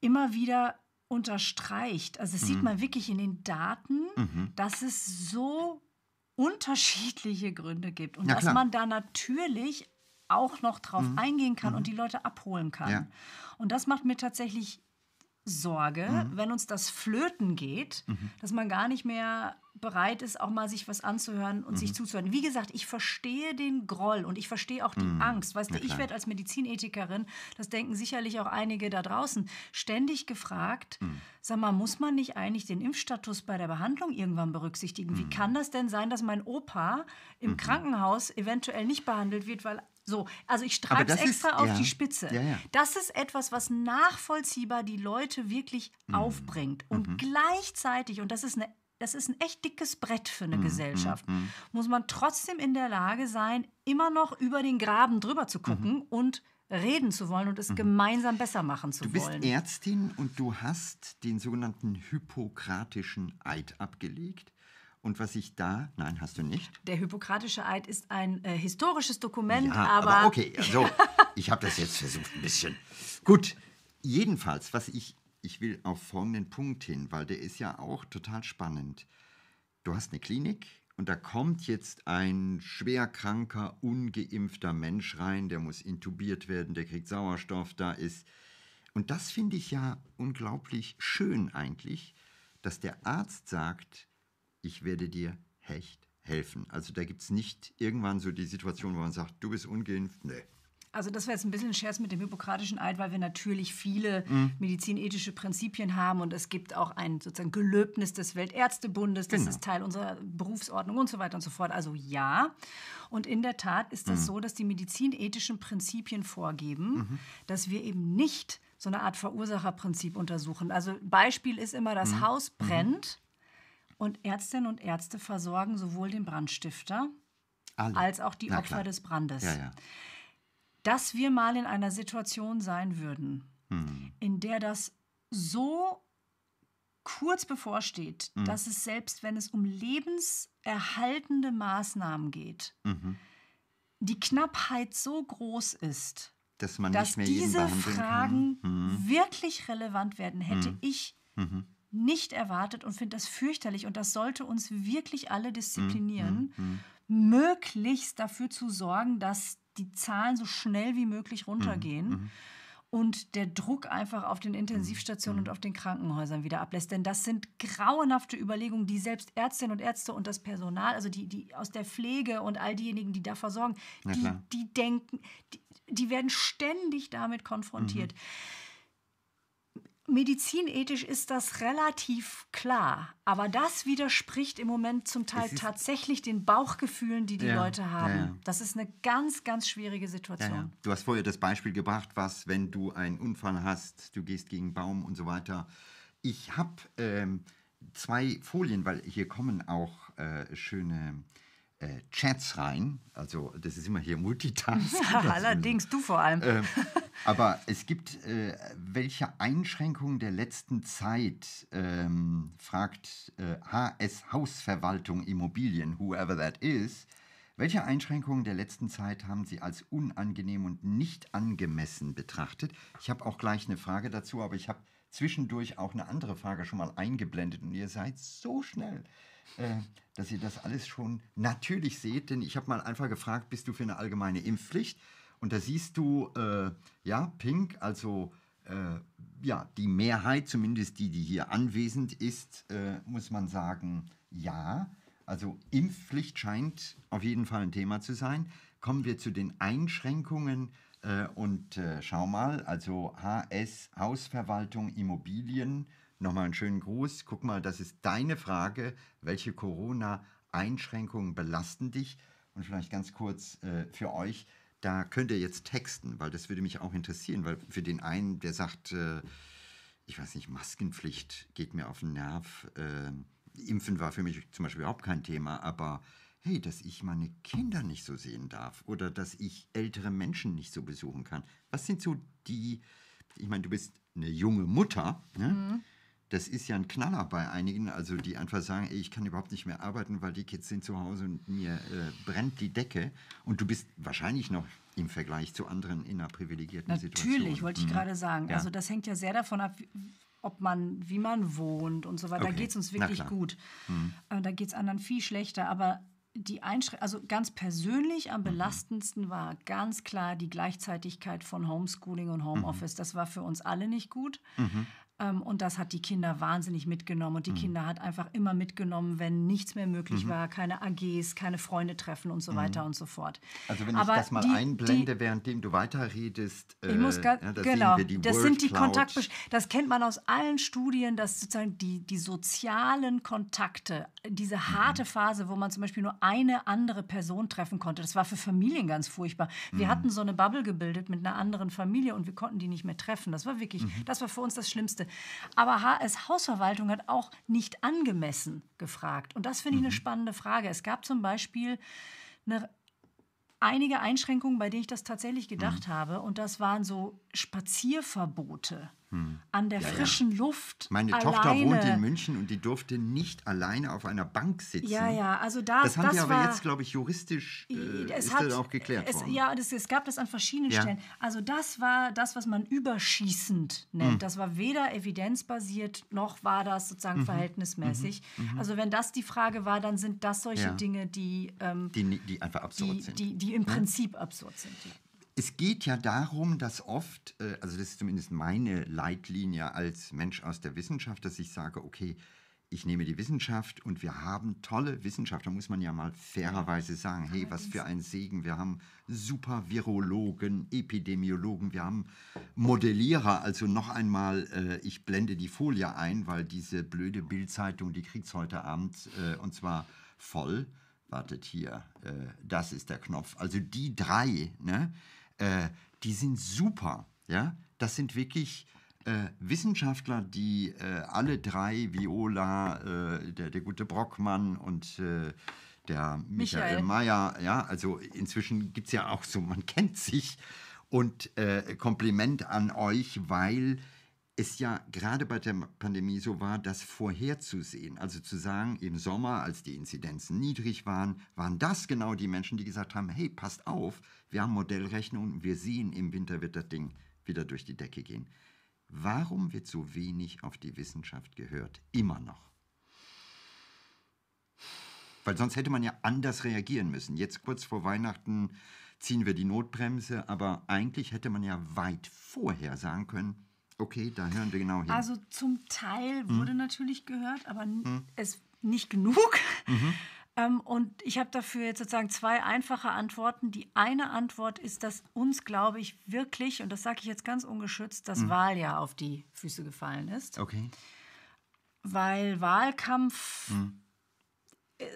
immer wieder unterstreicht. Also das mhm. sieht man wirklich in den Daten, mhm. dass es so unterschiedliche Gründe gibt und Na dass klar. man da natürlich auch noch drauf mhm. eingehen kann mhm. und die Leute abholen kann. Ja. Und das macht mir tatsächlich Sorge, mhm. wenn uns das flöten geht, mhm. dass man gar nicht mehr bereit ist, auch mal sich was anzuhören und mhm. sich zuzuhören. Wie gesagt, ich verstehe den Groll und ich verstehe auch die mhm. Angst. Weißt ja, du, ich werde als Medizinethikerin, das denken sicherlich auch einige da draußen, ständig gefragt, mhm. sag mal, muss man nicht eigentlich den Impfstatus bei der Behandlung irgendwann berücksichtigen? Wie mhm. kann das denn sein, dass mein Opa im Krankenhaus eventuell nicht behandelt wird, weil so, also ich treibe es extra ist, auf ja. die Spitze. Ja, ja. Das ist etwas, was nachvollziehbar die Leute wirklich mhm. aufbringt. Und mhm. gleichzeitig, und das ist eine das ist ein echt dickes Brett für eine mhm. Gesellschaft. Mhm, mhm. Muss man trotzdem in der Lage sein, immer noch über den Graben drüber zu gucken mhm. und reden zu wollen und es gemeinsam besser machen zu wollen. Du bist wollen. Ärztin und du hast den sogenannten hypokratischen Eid abgelegt. Und was ich da, nein, hast du nicht? Der Hippokratische Eid ist ein äh, historisches Dokument, ja, aber, aber okay, also ich habe das jetzt versucht ein bisschen. Gut, jedenfalls, was ich, ich will auf folgenden Punkt hin, weil der ist ja auch total spannend. Du hast eine Klinik und da kommt jetzt ein schwerkranker, ungeimpfter Mensch rein, der muss intubiert werden, der kriegt Sauerstoff, da ist. Und das finde ich ja unglaublich schön eigentlich, dass der Arzt sagt, ich werde dir hecht helfen. Also da gibt es nicht irgendwann so die Situation, wo man sagt, du bist ungeimpft, nee. Also das wäre jetzt ein bisschen ein Scherz mit dem hippokratischen Eid, weil wir natürlich viele mhm. medizinethische Prinzipien haben und es gibt auch ein sozusagen Gelöbnis des Weltärztebundes, das genau. ist Teil unserer Berufsordnung und so weiter und so fort. Also ja. Und in der Tat ist das mhm. so, dass die medizinethischen Prinzipien vorgeben, mhm. dass wir eben nicht so eine Art Verursacherprinzip untersuchen. Also Beispiel ist immer, das mhm. Haus brennt mhm. Und Ärztinnen und Ärzte versorgen sowohl den Brandstifter Alle. als auch die Na, Opfer klar. des Brandes. Ja, ja. Dass wir mal in einer Situation sein würden, hm. in der das so kurz bevorsteht, mhm. dass es selbst, wenn es um lebenserhaltende Maßnahmen geht, mhm. die Knappheit so groß ist, dass, dass diese Fragen mhm. wirklich relevant werden, hätte hm. ich mhm nicht erwartet und finde das fürchterlich und das sollte uns wirklich alle disziplinieren, mhm, mhm, mhm. möglichst dafür zu sorgen, dass die Zahlen so schnell wie möglich runtergehen. Mhm. mhm. Und der Druck einfach auf den Intensivstationen mhm. und auf den Krankenhäusern wieder ablässt. Denn das sind grauenhafte Überlegungen, die selbst Ärztinnen und Ärzte und das Personal, also die, die aus der Pflege und all diejenigen, die da versorgen, die, die denken, die, die werden ständig damit konfrontiert. Mhm medizinethisch ist das relativ klar. Aber das widerspricht im Moment zum Teil tatsächlich den Bauchgefühlen, die die ja, Leute haben. Ja, ja. Das ist eine ganz, ganz schwierige Situation. Du hast vorher das Beispiel gebracht, was, wenn du einen Unfall hast, du gehst gegen einen Baum und so weiter. Ich habe ähm, zwei Folien, weil hier kommen auch äh, schöne äh, Chats rein. Also das ist immer hier Multitasking. Allerdings, du vor allem. Äh, aber es gibt, äh, welche Einschränkungen der letzten Zeit, ähm, fragt äh, HS Hausverwaltung Immobilien, whoever that is, welche Einschränkungen der letzten Zeit haben Sie als unangenehm und nicht angemessen betrachtet? Ich habe auch gleich eine Frage dazu, aber ich habe zwischendurch auch eine andere Frage schon mal eingeblendet und ihr seid so schnell. Äh, dass ihr das alles schon natürlich seht, denn ich habe mal einfach gefragt, bist du für eine allgemeine Impfpflicht? Und da siehst du, äh, ja, Pink, also äh, ja, die Mehrheit, zumindest die, die hier anwesend ist, äh, muss man sagen, ja. Also Impfpflicht scheint auf jeden Fall ein Thema zu sein. Kommen wir zu den Einschränkungen äh, und äh, schau mal, also HS, Hausverwaltung, Immobilien, Nochmal einen schönen Gruß. Guck mal, das ist deine Frage. Welche Corona-Einschränkungen belasten dich? Und vielleicht ganz kurz äh, für euch, da könnt ihr jetzt texten, weil das würde mich auch interessieren, weil für den einen, der sagt, äh, ich weiß nicht, Maskenpflicht geht mir auf den Nerv. Äh, Impfen war für mich zum Beispiel überhaupt kein Thema, aber hey, dass ich meine Kinder nicht so sehen darf oder dass ich ältere Menschen nicht so besuchen kann. Was sind so die, ich meine, du bist eine junge Mutter, ne? mhm das ist ja ein Knaller bei einigen, also die einfach sagen, ey, ich kann überhaupt nicht mehr arbeiten, weil die Kids sind zu Hause und mir äh, brennt die Decke. Und du bist wahrscheinlich noch im Vergleich zu anderen in einer privilegierten Natürlich, Situation. Natürlich, wollte ich mhm. gerade sagen. Ja. Also das hängt ja sehr davon ab, ob man, wie man wohnt und so weiter. Okay. Da geht es uns wirklich gut. Mhm. Äh, da geht es anderen viel schlechter. Aber die Einschränkung, also ganz persönlich am mhm. belastendsten war ganz klar die Gleichzeitigkeit von Homeschooling und mhm. Homeoffice. Mhm. Das war für uns alle nicht gut. Mhm. Ähm, und das hat die Kinder wahnsinnig mitgenommen. Und die mhm. Kinder hat einfach immer mitgenommen, wenn nichts mehr möglich mhm. war, keine AGs, keine Freunde treffen und so mhm. weiter mhm. und so fort. Also wenn Aber ich das mal die, einblende, die, währenddem du weiterredest, äh, ich äh, muss gar, ja, genau, das genau, das sind die Kontakte. Das kennt man aus allen Studien, dass sozusagen die, die sozialen Kontakte, diese mhm. harte Phase, wo man zum Beispiel nur eine andere Person treffen konnte, das war für Familien ganz furchtbar. Wir mhm. hatten so eine Bubble gebildet mit einer anderen Familie und wir konnten die nicht mehr treffen. Das war wirklich, das war für uns das Schlimmste. Aber HS Hausverwaltung hat auch nicht angemessen gefragt. Und das finde ich eine mhm. spannende Frage. Es gab zum Beispiel eine einige Einschränkungen, bei denen ich das tatsächlich gedacht mhm. habe. Und das waren so Spazierverbote hm. an der ja, frischen ja. Luft. Meine alleine. Tochter wohnt in München und die durfte nicht alleine auf einer Bank sitzen. Ja, ja, also das. Das haben das wir aber war, jetzt, glaube ich, juristisch äh, ist hat, das auch geklärt es, worden. Ja, das, es gab das an verschiedenen ja. Stellen. Also das war das, was man überschießend nennt. Hm. Das war weder evidenzbasiert noch war das sozusagen mhm. verhältnismäßig. Mhm. mhm. Also wenn das die Frage war, dann sind das solche Dinge, die, ähm, die, die einfach absurd die, sind. Die, die im hm? Prinzip absurd sind es geht ja darum, dass oft, äh, also das ist zumindest meine Leitlinie als Mensch aus der Wissenschaft, dass ich sage, okay, ich nehme die Wissenschaft und wir haben tolle Wissenschaftler, Da muss man ja mal fairerweise sagen, hey, was für ein Segen. Wir haben super Virologen, Epidemiologen, wir haben Modellierer. Also noch einmal, äh, ich blende die Folie ein, weil diese blöde Bildzeitung, die kriegt es heute Abend äh, und zwar voll. Wartet hier, das ist der Knopf. Also die drei, ne? Äh, die sind super. Ja? Das sind wirklich äh, Wissenschaftler, die äh, alle drei, Viola, äh, der, der gute Brockmann und äh, der Michael, Michael Mayer, ja, also inzwischen gibt es ja auch so, man kennt sich. Und Kompliment an euch, weil es ja gerade bei der Pandemie so war, das vorherzusehen. Also zu sagen, im Sommer, als die Inzidenzen niedrig waren, waren das genau die Menschen, die gesagt haben, hey, passt auf, wir haben Modellrechnungen, wir sehen, im Winter wird das Ding wieder durch die Decke gehen. Warum wird so wenig auf die Wissenschaft gehört? Immer noch. Weil sonst hätte man ja anders reagieren müssen. Jetzt kurz vor Weihnachten ziehen wir die Notbremse, aber eigentlich hätte man ja weit vorher sagen können, Okay, da hören wir genau hin. Also zum Teil hm. wurde natürlich gehört, aber mhm. es nicht genug. Mhm. Ähm, und ich habe dafür jetzt sozusagen zwei einfache Antworten. Die eine Antwort ist, dass uns, glaube ich, wirklich, und das sage ich jetzt ganz ungeschützt, das hm. Wahljahr auf die Füße gefallen ist. Okay. Weil Wahlkampf hm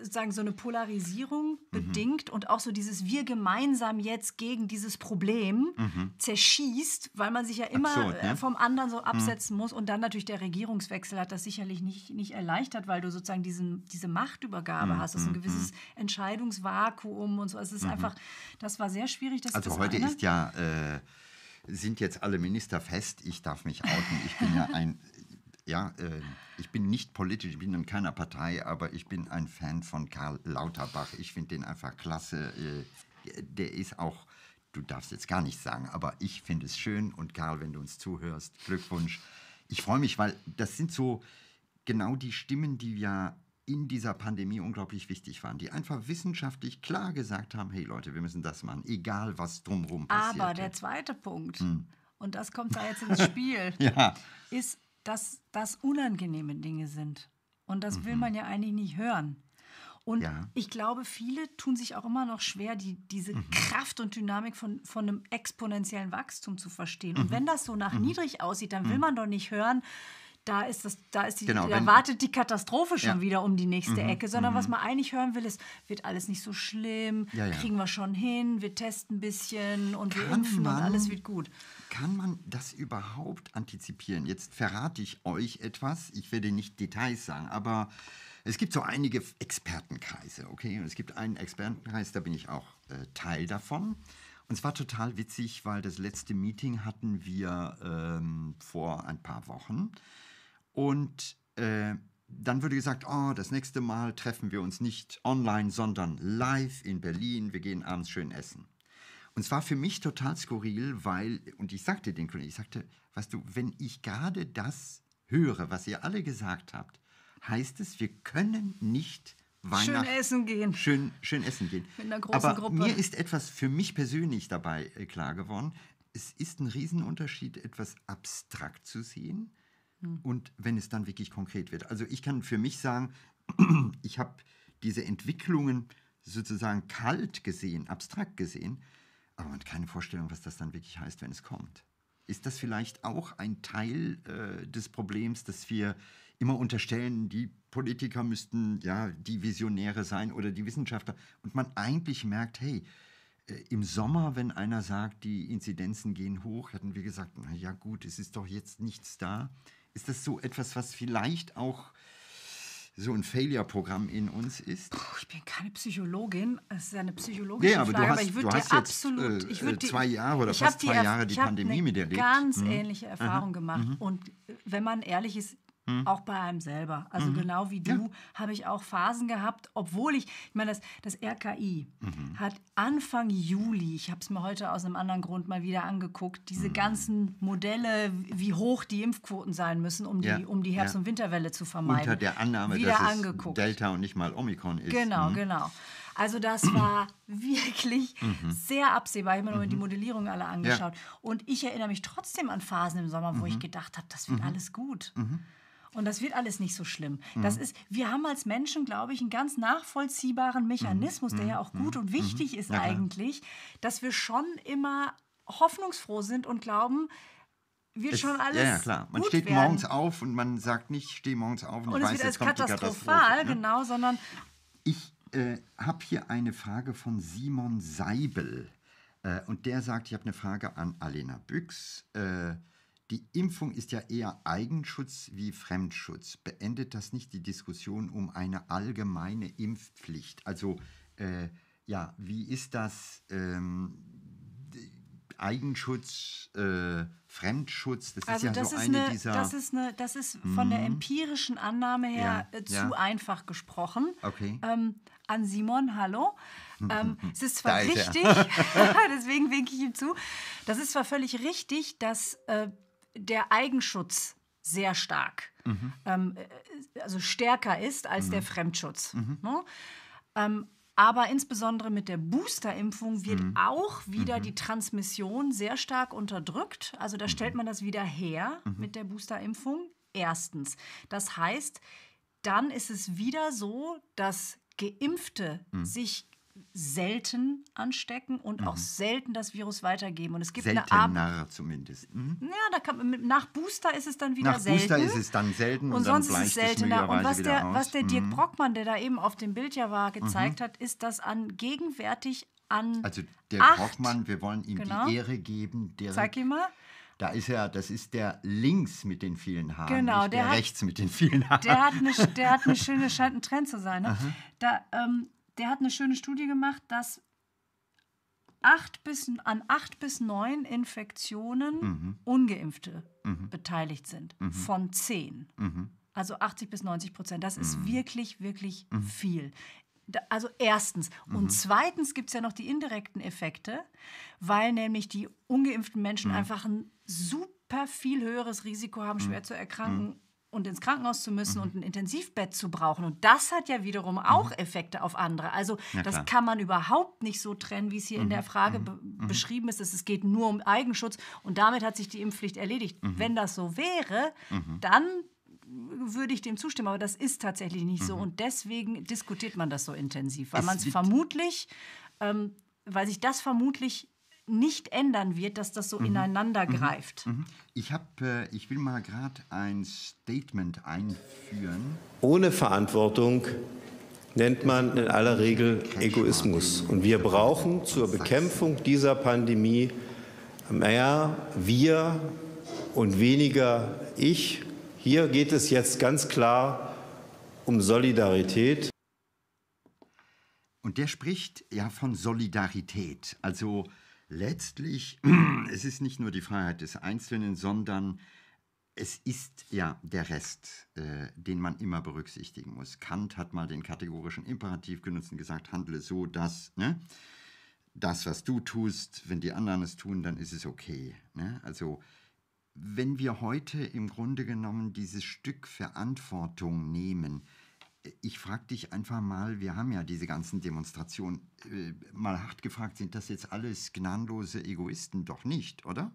sagen so eine Polarisierung mhm. bedingt und auch so dieses wir gemeinsam jetzt gegen dieses Problem mhm. zerschießt, weil man sich ja immer Absurd, äh, ne? vom anderen so mhm. absetzen mhm. muss und dann natürlich der Regierungswechsel hat das sicherlich nicht, nicht erleichtert, weil du sozusagen diesen, diese Machtübergabe mhm, hast, das ist ein gewisses Entscheidungsvakuum und so. Es ist einfach, das war sehr schwierig. also heute eine. ist ja äh, sind jetzt alle Minister fest. Ich darf mich outen. Ich bin ja ein ja, äh, ich bin nicht politisch, ich bin in keiner Partei, aber ich bin ein Fan von Karl Lauterbach. Ich finde den einfach klasse. Äh, der ist auch, du darfst jetzt gar nichts sagen, aber ich finde es schön. Und Karl, wenn du uns zuhörst, Glückwunsch. Ich freue mich, weil das sind so genau die Stimmen, die ja in dieser Pandemie unglaublich wichtig waren, die einfach wissenschaftlich klar gesagt haben, hey Leute, wir müssen das machen, egal was drumherum passiert. Aber der zweite Punkt, hm. und das kommt da jetzt ins Spiel, ja. ist dass das unangenehme Dinge sind. Und das mhm. will man ja eigentlich nicht hören. Und ja. ich glaube, viele tun sich auch immer noch schwer, die, diese mhm. Kraft und Dynamik von, von einem exponentiellen Wachstum zu verstehen. Mhm. Und wenn das so nach mhm. niedrig aussieht, dann will mhm. man doch nicht hören, da ist das, da ist die, genau, da wartet die Katastrophe schon ja. wieder um die nächste mhm. Ecke, sondern was mhm. man eigentlich hören will, ist, wird alles nicht so schlimm, ja, kriegen wir schon hin, wir testen ein bisschen und Kann wir impfen man? und alles wird gut. Kann man das überhaupt antizipieren? Jetzt verrate ich euch etwas. Ich werde nicht Details sagen, aber es gibt so einige Expertenkreise, okay? Und es gibt einen Expertenkreis, da bin ich auch äh, Teil davon. Und es war total witzig, weil das letzte Meeting hatten wir ähm, vor ein paar Wochen. Und äh, dann wurde gesagt, oh, das nächste Mal treffen wir uns nicht online, sondern live in Berlin. Wir gehen abends schön essen. Und es war für mich total skurril, weil, und ich sagte den Kollegen, ich sagte, weißt du, wenn ich gerade das höre, was ihr alle gesagt habt, heißt es, wir können nicht Weihnachten. Schön essen gehen. Schön, schön essen gehen. Mit einer großen Aber Gruppe. Mir ist etwas für mich persönlich dabei äh, klar geworden. Es ist ein Riesenunterschied, etwas abstrakt zu sehen hm. und wenn es dann wirklich konkret wird. Also ich kann für mich sagen, ich habe diese Entwicklungen sozusagen kalt gesehen, abstrakt gesehen. Aber man hat keine Vorstellung, was das dann wirklich heißt, wenn es kommt. Ist das vielleicht auch ein Teil äh, des Problems, dass wir immer unterstellen, die Politiker müssten ja die Visionäre sein oder die Wissenschaftler und man eigentlich merkt, hey, äh, im Sommer, wenn einer sagt, die Inzidenzen gehen hoch, hätten wir gesagt, na ja gut, es ist doch jetzt nichts da. Ist das so etwas, was vielleicht auch so ein Failure-Programm in uns ist? Puh, ich bin keine Psychologin, es ist eine psychologische ja, aber Frage, hast, aber ich würde dir absolut... Jetzt, äh, ich würd äh, zwei Jahre oder fast zwei Jahre die Pandemie mit miterlebt. Ich habe eine ganz mhm. ähnliche Erfahrung mhm. gemacht mhm. und wenn man ehrlich ist, hm. Auch bei einem selber. Also mhm. genau wie du ja. habe ich auch Phasen gehabt, obwohl ich, ich meine, das, das RKI mhm. hat Anfang Juli, ich habe es mir heute aus einem anderen Grund mal wieder angeguckt, diese mhm. ganzen Modelle, wie hoch die Impfquoten sein müssen, um ja. die, um die Herbst- ja. und Winterwelle zu vermeiden. Unter der Annahme, wieder dass angeguckt. es Delta und nicht mal Omikron ist. Genau, mhm. genau. Also das war wirklich mhm. sehr absehbar. Ich habe mir mhm. die Modellierung alle angeschaut. Ja. Und ich erinnere mich trotzdem an Phasen im Sommer, wo mhm. ich gedacht habe, das wird mhm. alles gut. Mhm. Und das wird alles nicht so schlimm. Mhm. Das ist, wir haben als Menschen, glaube ich, einen ganz nachvollziehbaren Mechanismus, mhm. der ja auch gut mhm. und mhm. wichtig ist ja, eigentlich, dass wir schon immer hoffnungsfroh sind und glauben, wird das, schon alles. Ja, ja, klar. Man steht werden. morgens auf und man sagt nicht, steh morgens auf und, und ich weiß, jetzt kommt katastrophal, die Katastrophe. Ne? genau, sondern. Ich äh, habe hier eine Frage von Simon Seibel. Äh, und der sagt, ich habe eine Frage an Alena Büchs. Äh, die Impfung ist ja eher Eigenschutz wie Fremdschutz. Beendet das nicht die Diskussion um eine allgemeine Impfpflicht? Also äh, ja, wie ist das ähm, Eigenschutz, äh, Fremdschutz? Das also ist ja das so ist eine, eine dieser. Das ist, eine, das ist von der mhm. empirischen Annahme her ja, äh, zu ja. einfach gesprochen. Okay. Ähm, an Simon, hallo. Ähm, es ist zwar da richtig, ist deswegen winke ich ihm zu. Das ist zwar völlig richtig, dass äh, der Eigenschutz sehr stark, mhm. ähm, äh, also stärker ist als mhm. der Fremdschutz. Mhm. Ne? Ähm, aber insbesondere mit der Boosterimpfung wird mhm. auch wieder mhm. die Transmission sehr stark unterdrückt. Also da stellt mhm. man das wieder her mit der Boosterimpfung. Erstens. Das heißt, dann ist es wieder so, dass Geimpfte sich selten anstecken und mhm. auch selten das Virus weitergeben. Und es gibt Seltener eine Seltener zumindest. Mhm. Ja, da kann, nach Booster ist es dann wieder nach selten. Nach Booster ist es dann selten und, und sonst ist es seltener. Und was der, was der Dirk mhm. Brockmann, der da eben auf dem Bild ja war, gezeigt mhm. hat, ist, dass an gegenwärtig an Also der acht, Brockmann, wir wollen ihm genau. die Ehre geben. Dirk, Sag ihm mal. Da ist er, das ist der links mit den vielen Haaren, genau, der, der hat, rechts mit den vielen Haaren. Der hat eine, der hat eine schöne, scheint ein Trend zu sein. Ne? Da, ähm, der hat eine schöne Studie gemacht, dass acht bis, an acht bis neun Infektionen mhm. Ungeimpfte mhm. beteiligt sind, mhm. von zehn. Mhm. Also 80 bis 90 Prozent. Das ist mhm. wirklich, wirklich mhm. viel. also erstens. Und zweitens gibt es ja noch die indirekten Effekte, weil nämlich die ungeimpften Menschen einfach ein super viel höheres Risiko haben, schwer zu erkranken und ins Krankenhaus zu müssen mhm. und ein Intensivbett zu brauchen. Und das hat ja wiederum mhm. auch Effekte auf andere. Also ja, das kann man überhaupt nicht so trennen, wie es hier in der mhm. Frage mhm. be beschrieben ist. Es geht nur um Eigenschutz und damit hat sich die Impfpflicht erledigt. Wenn das so wäre, dann würde ich dem zustimmen, aber das ist tatsächlich nicht so. Und deswegen diskutiert man das so intensiv, weil man es vermutlich, ähm, weil sich das vermutlich nicht ändern wird, dass das so mhm. ineinander mhm. greift. Mhm. Ich, hab, äh, ich will mal gerade ein Statement einführen. Ohne Verantwortung nennt man in aller Regel Egoismus. Und wir brauchen zur Bekämpfung dieser Pandemie mehr wir und weniger ich. Hier geht es jetzt ganz klar um Solidarität. Und der spricht ja von Solidarität. Also letztlich, es ist nicht nur die Freiheit des Einzelnen, sondern es ist ja der Rest, äh, den man immer berücksichtigen muss. Kant hat mal den kategorischen Imperativ genutzt und gesagt, handle so, dass ne? das, was du tust, wenn die anderen es tun, dann ist es okay. Ne? Also wenn wir heute im Grunde genommen dieses Stück Verantwortung nehmen, ich frage dich einfach mal, wir haben ja diese ganzen Demonstrationen, äh, mal hart gefragt, sind das jetzt alles gnadenlose Egoisten? Doch nicht, oder?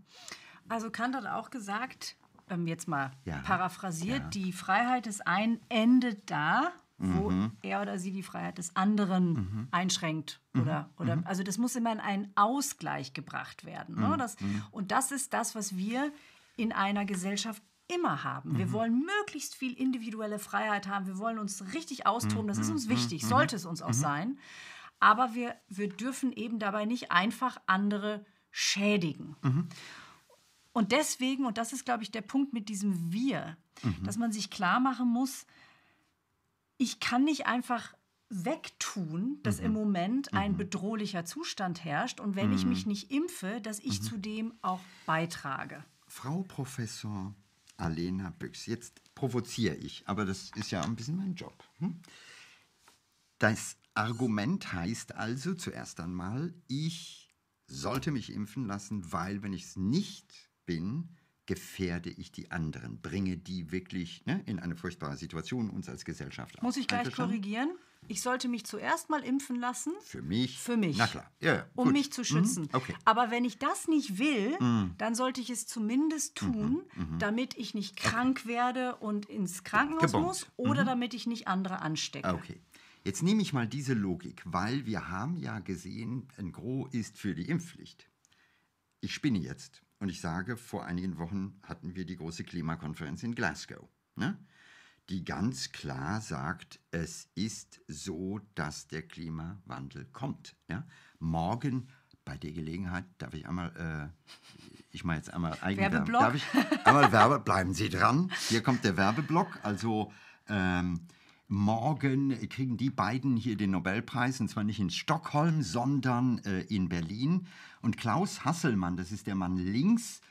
Also Kant hat auch gesagt, ähm, jetzt mal ja. paraphrasiert, ja. die Freiheit des einen endet da, wo mhm. er oder sie die Freiheit des anderen mhm. einschränkt. Mhm. Oder, mhm. oder, also das muss immer in einen Ausgleich gebracht werden. Ne? Mhm. Das, mhm. und das ist das, was wir in einer Gesellschaft immer haben. Mhm. Wir wollen möglichst viel individuelle Freiheit haben. Wir wollen uns richtig austoben. Das ist mhm. uns mhm. wichtig, mhm. sollte es uns auch sein. Aber wir, wir dürfen eben dabei nicht einfach andere schädigen. Und deswegen, und das ist, glaube ich, der Punkt mit diesem Wir, mhm. dass man sich klar machen muss, ich kann nicht einfach wegtun, dass mhm. im Moment ein bedrohlicher Zustand herrscht und wenn mhm. ich mich nicht impfe, dass ich zu dem auch beitrage. Frau Professor Alena Büchs. Jetzt provoziere ich, aber das ist ja ein bisschen mein Job. Hm? Das Argument heißt also zuerst einmal, ich sollte mich impfen lassen, weil wenn ich es nicht bin, gefährde ich die anderen, bringe die wirklich ne, in eine furchtbare Situation uns als Gesellschaft. Muss ich gleich korrigieren? ich sollte mich zuerst mal impfen lassen. Für mich? Für mich. Na klar. Ja, ja. um Gut. mich zu mhm. schützen. Mhm. Okay. Aber wenn ich das nicht will, mhm. dann sollte ich es zumindest mhm. tun, mhm. damit ich nicht krank okay. werde und ins Krankenhaus Gebongt. muss oder mhm. damit ich nicht andere anstecke. Okay. Jetzt nehme ich mal diese Logik, weil wir haben ja gesehen, ein Gro ist für die Impfpflicht. Ich spinne jetzt und ich sage, vor einigen Wochen hatten wir die große Klimakonferenz in Glasgow. Ne? die ganz klar sagt, es ist so, dass der Klimawandel kommt. Ja? Morgen bei der Gelegenheit darf ich einmal, äh, ich mache jetzt einmal Eigenwerbung. Darf ich einmal Werbe, bleiben Sie dran. Hier kommt der Werbeblock. Also ähm, morgen kriegen die beiden hier den Nobelpreis und zwar nicht in Stockholm, sondern äh, in Berlin. Und Klaus Hasselmann, das ist der Mann links,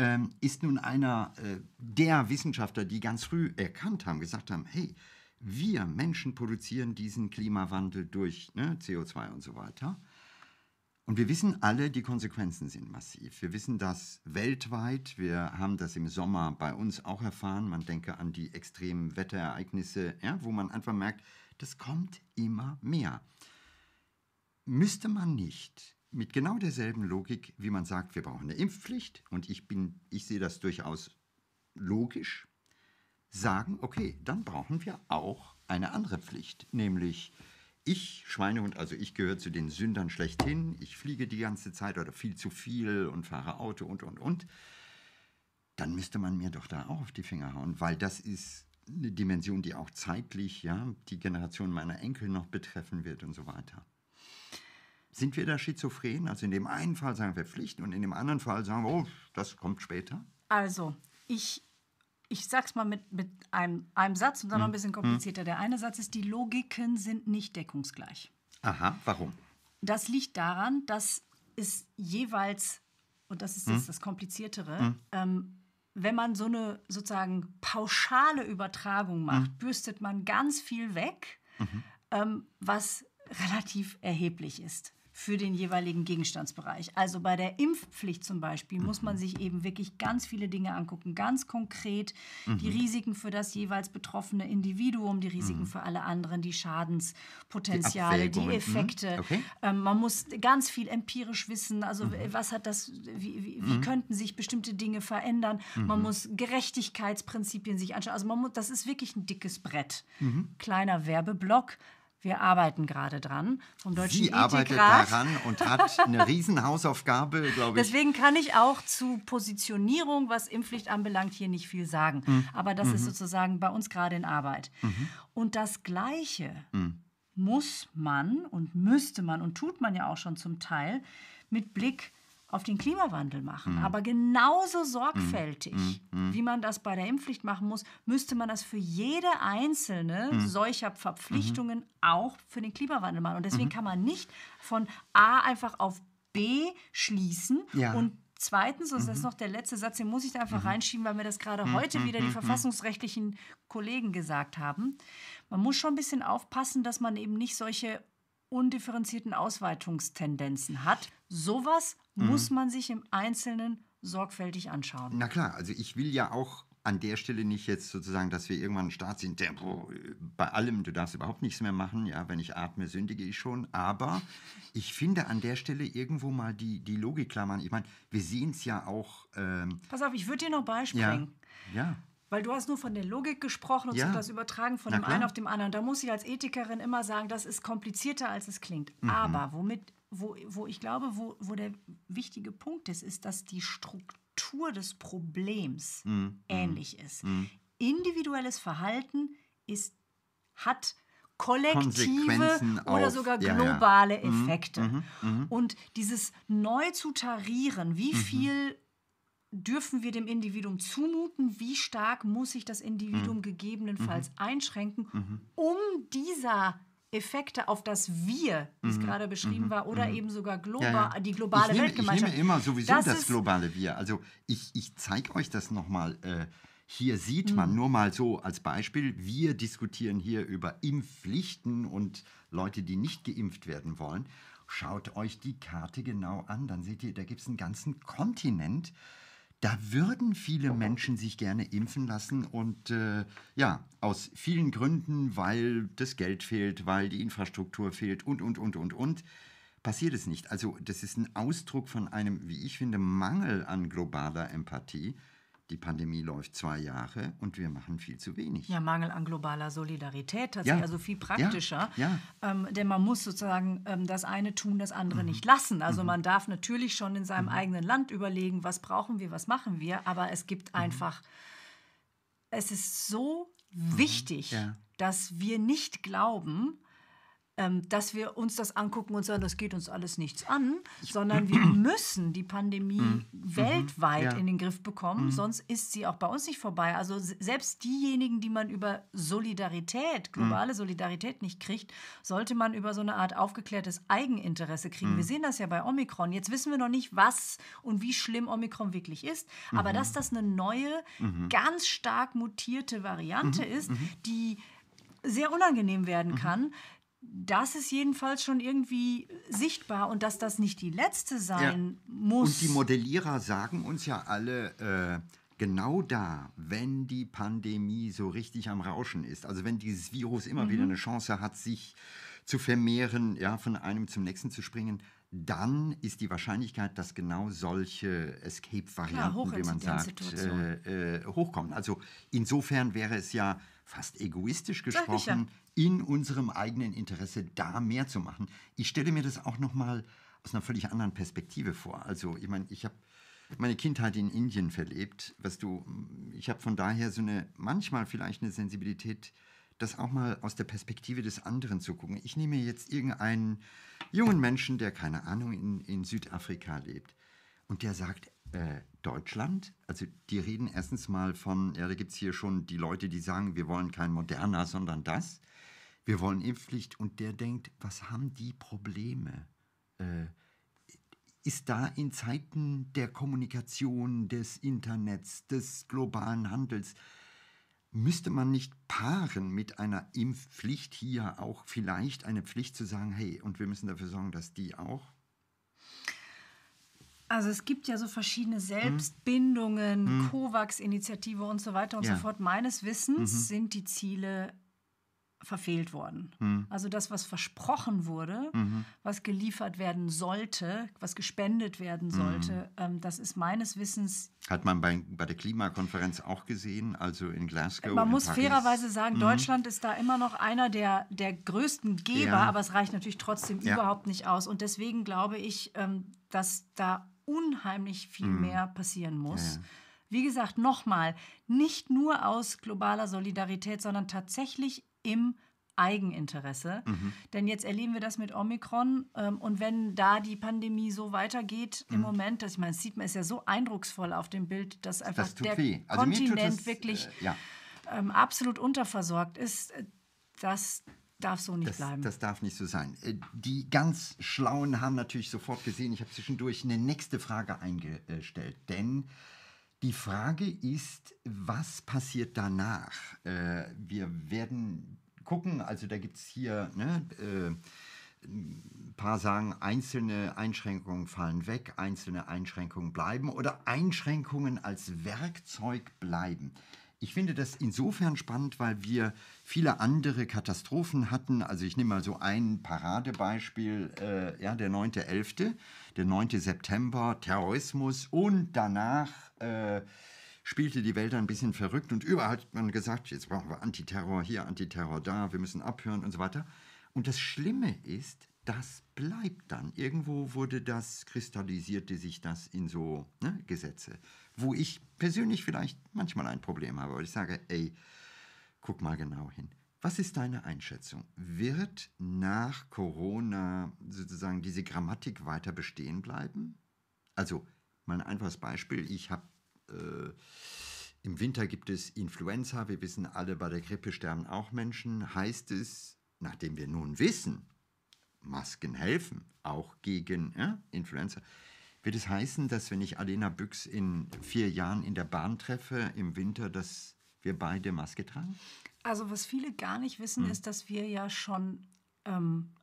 ähm, ist nun einer äh, der Wissenschaftler, die ganz früh erkannt haben, gesagt haben, hey, wir Menschen produzieren diesen Klimawandel durch ne, CO2 und so weiter. Und wir wissen alle, die Konsequenzen sind massiv. Wir wissen das weltweit. Wir haben das im Sommer bei uns auch erfahren. Man denke an die extremen Wetterereignisse, ja, wo man einfach merkt, das kommt immer mehr. Müsste man nicht mit genau derselben Logik, wie man sagt, wir brauchen eine Impfpflicht und ich, bin, ich sehe das durchaus logisch, sagen, okay, dann brauchen wir auch eine andere Pflicht, nämlich ich, Schweinehund, also ich gehöre zu den Sündern schlechthin, ich fliege die ganze Zeit oder viel zu viel und fahre Auto und, und, und, dann müsste man mir doch da auch auf die Finger hauen, weil das ist eine Dimension, die auch zeitlich ja, die Generation meiner Enkel noch betreffen wird und so weiter. Sind wir da schizophren? Also in dem einen Fall sagen wir Pflichten und in dem anderen Fall sagen wir, oh, das kommt später? Also, ich, ich sag's mal mit, mit einem, einem Satz und dann noch ein mhm. bisschen komplizierter. Hm. Der eine Satz ist, die Logiken sind nicht deckungsgleich. Aha, warum? Das liegt daran, dass es jeweils, und das ist jetzt hm. das Kompliziertere, mhm. ähm, wenn man so eine sozusagen pauschale Übertragung macht, mhm. bürstet man ganz viel weg, mhm. ähm, was relativ erheblich ist für den jeweiligen Gegenstandsbereich. Also bei der Impfpflicht zum Beispiel mhm. muss man mhm. sich eben wirklich ganz viele Dinge angucken, ganz konkret mhm. die Risiken für das jeweils betroffene Individuum, die Risiken mhm. für alle anderen, die Schadenspotenziale, die, die mhm. Effekte. Okay. Ähm, man muss ganz viel empirisch wissen, also mhm. was hat das, wie, wie, wie, könnten sich bestimmte Dinge verändern. Man muss Gerechtigkeitsprinzipien sich anschauen. Also man muss, das ist wirklich ein dickes Brett. Kleiner Werbeblock. Wir arbeiten gerade dran vom Deutschen Sie e arbeitet Ethikrat. daran und hat eine Riesenhausaufgabe, glaube ich. Deswegen kann ich auch zu Positionierung, was Impfpflicht anbelangt, hier nicht viel sagen. Mhm. Aber das mhm. ist sozusagen bei uns gerade in Arbeit. Mhm. Und das Gleiche mhm. muss man und müsste man und tut man ja auch schon zum Teil mit Blick auf auf den Klimawandel machen. Mhm. Aber genauso sorgfältig, mhm. Mhm. mhm. wie man das bei der Impfpflicht machen muss, müsste man das für jede einzelne mhm. solcher Verpflichtungen mhm. auch für den Klimawandel machen. Und deswegen kann man nicht von A einfach auf B schließen ja. und Zweitens, und das ist noch der letzte Satz, den muss ich da einfach reinschieben, weil mir das gerade heute wieder die verfassungsrechtlichen Kollegen gesagt haben. Man muss schon ein bisschen aufpassen, dass man eben nicht solche undifferenzierten Ausweitungstendenzen hat. Sowas mhm. muss man sich im Einzelnen sorgfältig anschauen. Na klar, also ich will ja auch an der Stelle nicht jetzt sozusagen, dass wir irgendwann ein Staat sind, der bei allem, du darfst überhaupt nichts mehr machen, ja, wenn ich atme, sündige ich schon, aber ich finde an der Stelle irgendwo mal die, die Logik klammern. Ich meine, wir sehen es ja auch. Ähm, Pass auf, ich würde dir noch beispringen. Ja, ja. Weil du hast nur von der Logik gesprochen und ja. das Übertragen von Na dem klar. einen auf dem anderen. Da muss ich als Ethikerin immer sagen, das ist komplizierter, als es klingt. Mhm. Aber womit, wo, wo ich glaube, wo, wo der wichtige Punkt ist, ist, dass die Struktur des Problems mhm. ähnlich mhm. ist. Mhm. Individuelles Verhalten ist, hat kollektive oder auf, sogar globale ja, ja. Mhm. Effekte. Mhm. Und dieses neu zu tarieren, wie viel dürfen wir dem Individuum zumuten? Wie stark muss sich das Individuum mhm. gegebenenfalls mhm. einschränken, mhm. um dieser Effekte auf das Wir, wie es mhm. gerade beschrieben mhm. war, oder mhm. eben sogar global, ja, ja. die globale ich nehme, Weltgemeinschaft. Ich nehme immer sowieso das, das globale Wir. Also ich, ich zeige euch das nochmal. Äh, hier sieht man nur mal so als Beispiel, wir diskutieren hier über Impfpflichten und Leute, die nicht geimpft werden wollen. Schaut euch die Karte genau an, dann seht ihr, da gibt es einen ganzen Kontinent, da würden viele Menschen sich gerne impfen lassen und äh, ja, aus vielen Gründen, weil das Geld fehlt, weil die Infrastruktur fehlt und, und, und, und, und, passiert es nicht. Also das ist ein Ausdruck von einem, wie ich finde, Mangel an globaler Empathie, die Pandemie läuft zwei Jahre und wir machen viel zu wenig. Ja, Mangel an globaler Solidarität tatsächlich, ja. also viel praktischer. Ja. Ja. Ähm, denn man muss sozusagen ähm, das eine tun, das andere mhm. nicht lassen. Also mhm. man darf natürlich schon in seinem mhm. eigenen Land überlegen, was brauchen wir, was machen wir. Aber es gibt mhm. einfach, es ist so mhm. wichtig, dass wir nicht glauben, ähm, dass wir uns das angucken und sagen, das geht uns alles nichts an, sondern wir müssen die Pandemie mhm. weltweit ja. in den Griff bekommen, mhm. sonst ist sie auch bei uns nicht vorbei. Also selbst diejenigen, die man über Solidarität, mhm. globale Solidarität nicht kriegt, sollte man über so eine Art aufgeklärtes Eigeninteresse kriegen. Wir sehen das ja bei Omikron. Jetzt wissen wir noch nicht, was und wie schlimm Omikron wirklich ist, aber dass das eine neue, ganz stark mutierte Variante ist, die sehr unangenehm werden kann, das ist jedenfalls schon irgendwie sichtbar und dass das nicht die letzte sein ja. muss. Und die Modellierer sagen uns ja alle, äh, genau da, wenn die Pandemie so richtig am Rauschen ist, also wenn dieses Virus immer mhm. wieder eine Chance hat, sich zu vermehren, ja, von einem zum nächsten zu springen, dann ist die Wahrscheinlichkeit, dass genau solche Escape-Varianten, wie man sagt, äh, äh, hochkommen. Also insofern wäre es ja fast egoistisch gesprochen, in unserem eigenen Interesse da mehr zu machen. Ich stelle mir das auch noch mal aus einer völlig anderen Perspektive vor. Also ich meine, ich habe meine Kindheit in Indien verlebt, was du, ich habe von daher so eine manchmal vielleicht eine Sensibilität, das auch mal aus der Perspektive des anderen zu gucken. Ich nehme jetzt irgendeinen jungen Menschen, der keine Ahnung in, in Südafrika lebt und der sagt, äh, Deutschland, also die reden erstens mal von, ja, da gibt es hier schon die Leute, die sagen, wir wollen kein Moderner, sondern das wir wollen Impfpflicht und der denkt, was haben die Probleme? Äh, ist da in Zeiten der Kommunikation, des Internets, des globalen Handels, müsste man nicht paaren mit einer Impfpflicht hier auch vielleicht eine Pflicht zu sagen, hey, und wir müssen dafür sorgen, dass die auch? Also es gibt ja so verschiedene hm. Selbstbindungen, hm. COVAX-Initiative und so weiter und ja. so fort. Meines Wissens mhm. sind die Ziele verfehlt worden. Hm. Also das, was versprochen wurde, mhm. was geliefert werden sollte, was gespendet werden sollte, mhm. ähm, das ist meines Wissens. Hat man bei, bei, der Klimakonferenz auch gesehen, also in Glasgow. Man in muss Paris. fairerweise sagen, mhm. Deutschland ist da immer noch einer der, der größten Geber, ja. aber es reicht natürlich trotzdem ja. überhaupt nicht aus. Und deswegen glaube ich, ähm, dass da unheimlich viel mhm. mehr passieren muss. Ja wie gesagt, nochmal, nicht nur aus globaler Solidarität, sondern tatsächlich im Eigeninteresse. Mhm. Denn jetzt erleben wir das mit Omikron. Ähm, und wenn da die Pandemie so weitergeht mhm. im Moment, dass ich meine, das sieht man ist ja so eindrucksvoll auf dem Bild, dass einfach das der also Kontinent das, äh, wirklich äh, ja. ähm, absolut unterversorgt ist. Äh, das darf so nicht das, bleiben. Das darf nicht so sein. Äh, die ganz Schlauen haben natürlich sofort gesehen, ich habe zwischendurch eine nächste Frage eingestellt, denn die Frage ist, was passiert danach? Äh, wir werden gucken, also da gibt es hier ne, äh, ein paar sagen, einzelne Einschränkungen fallen weg, einzelne Einschränkungen bleiben oder Einschränkungen als Werkzeug bleiben. Ich finde das insofern spannend, weil wir viele andere Katastrophen hatten. Also ich nehme mal so ein Paradebeispiel, äh, ja, der 9.11., der 9. September, Terrorismus und danach äh, spielte die Welt ein bisschen verrückt und überall hat man gesagt, jetzt brauchen wir Antiterror hier, Antiterror da, wir müssen abhören und so weiter. Und das Schlimme ist, das bleibt dann. Irgendwo wurde das, kristallisierte sich das in so ne, Gesetze, wo ich persönlich vielleicht manchmal ein Problem habe, weil ich sage, ey, guck mal genau hin. Was ist deine Einschätzung? Wird nach Corona sozusagen diese Grammatik weiter bestehen bleiben? Also, mal ein einfaches Beispiel. Ich habe äh, im Winter gibt es Influenza. Wir wissen alle, bei der Grippe sterben auch Menschen. Heißt es, nachdem wir nun wissen, Masken helfen, auch gegen äh, Influenza, wird es heißen, dass wenn ich Alena Büchs in vier Jahren in der Bahn treffe im Winter, dass wir beide Maske tragen? Also was viele gar nicht wissen, hm. ist, dass wir ja schon ähm,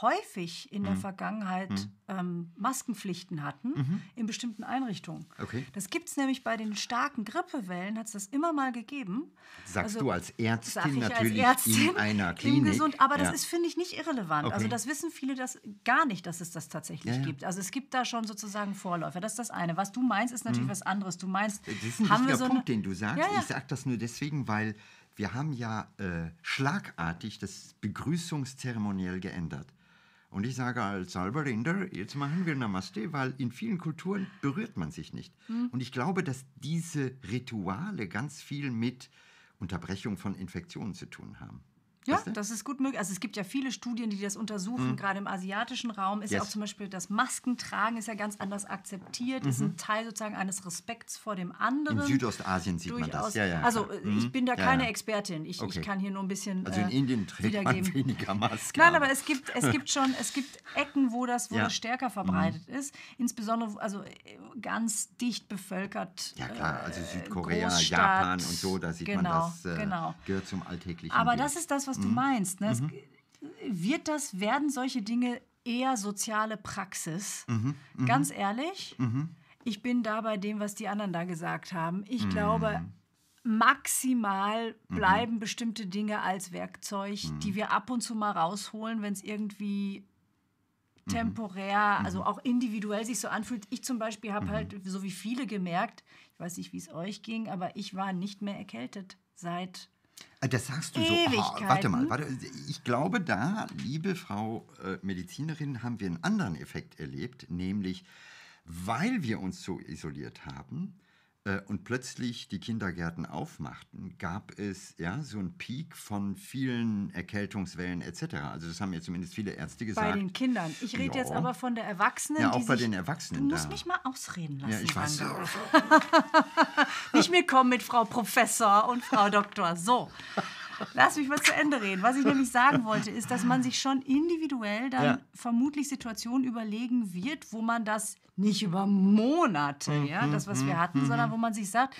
häufig in der mhm. Vergangenheit mhm. ähm, Maskenpflichten hatten mhm. in bestimmten Einrichtungen. Okay. Das gibt es nämlich bei den starken Grippewellen, hat es das immer mal gegeben. Sagst also, du als Ärztin natürlich als Ärztin in einer Klinik. Gesund, aber ja. das ist, finde ich, nicht irrelevant. Also okay. Also das wissen viele das gar nicht, dass es das tatsächlich ja, ja. gibt. Also es gibt da schon sozusagen Vorläufer. Das ist das eine. Was du meinst, ist natürlich was anderes. Du meinst, das ist ein haben wir so Punkt, eine, den du sagst. Ich sage das nur deswegen, weil wir haben ja äh, schlagartig das Begrüßungszeremoniell geändert. Und ich sage als halber Rinder, jetzt machen wir Namaste, weil in vielen Kulturen berührt man sich nicht. Mhm. Und ich glaube, dass diese Rituale ganz viel mit Unterbrechung von Infektionen zu tun haben. Ja, weißt du? das ist gut möglich. Also es gibt ja viele Studien, die das untersuchen. Mhm. Gerade im asiatischen Raum ist yes. ja auch zum Beispiel das Maskentragen ist ja ganz anders akzeptiert, mhm. ist ein Teil sozusagen eines Respekts vor dem anderen. In Südostasien sieht Durchaus. man das. Ja, ja, also äh, mhm. ich bin da keine Expertin. Ich, okay. ich, kann hier nur ein bisschen Also in äh, Indien trägt wiedergeben. man weniger Masken. Nein, aber es gibt, es gibt schon, es gibt Ecken, wo das, wohl das stärker mhm. verbreitet ist. Insbesondere also äh, ganz dicht bevölkert. Ja klar, also Südkorea, Großstadt, Japan und so, da sieht genau, man das äh, genau. gehört zum alltäglichen. Aber Bild. das ist das, was was du mhm. meinst. Ne? Es, mhm. wird das, werden solche Dinge eher soziale Praxis? Mhm. Ganz ehrlich, ich bin da bei dem, was die anderen da gesagt haben. Ich glaube, maximal bleiben bestimmte Dinge als Werkzeug, die wir ab und zu mal rausholen, wenn es irgendwie temporär, also mhm. also auch individuell sich so anfühlt. Ich zum Beispiel habe mhm. halt, so wie viele gemerkt, ich weiß nicht, wie es euch ging, aber ich war nicht mehr erkältet seit äh, das sagst du so. Oh, warte mal, warte. Ich glaube, da, liebe Frau äh, Medizinerin, haben wir einen anderen Effekt erlebt, nämlich weil wir uns so isoliert haben, äh, und plötzlich die Kindergärten aufmachten, gab es ja so einen Peak von vielen Erkältungswellen etc. Also das haben ja zumindest viele Ärzte gesagt. Bei den Kindern. Ich rede jetzt aber von der Erwachsenen. Ja, auch bei den Erwachsenen. Du musst mich mal ausreden lassen. Ja, ich weiß. Nicht mehr kommen mit Frau Professor und Frau Doktor. So. Lass mich mal zu Ende reden. Was ich nämlich sagen wollte, ist, dass man sich schon individuell dann ja. vermutlich Situationen überlegen wird, wo man das nicht über Monate, mhm. ja, das, was wir mhm. hatten, mhm. sondern wo man sich sagt,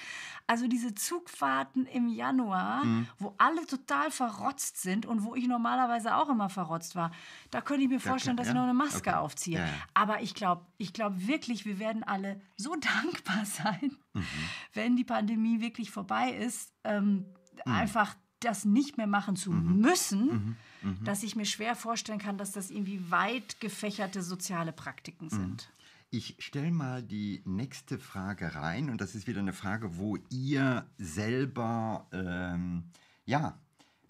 also diese Zugfahrten im Januar, mhm. wo alle total verrotzt sind und wo ich normalerweise auch immer verrotzt war, da könnte ich mir vorstellen, ja, dass ich noch eine Maske okay. aufziehe. Ja, Aber ich glaube ich glaub wirklich, wir werden alle so dankbar sein, mhm. wenn die Pandemie wirklich vorbei ist. Ähm, mhm. einfach das nicht mehr machen zu mhm. müssen, mhm. mhm. Mhm. dass ich mir schwer vorstellen kann, dass das irgendwie weit gefächerte soziale Praktiken mhm. sind. Ich stelle mal die nächste Frage rein und das ist wieder eine Frage, wo ihr selber ähm, ja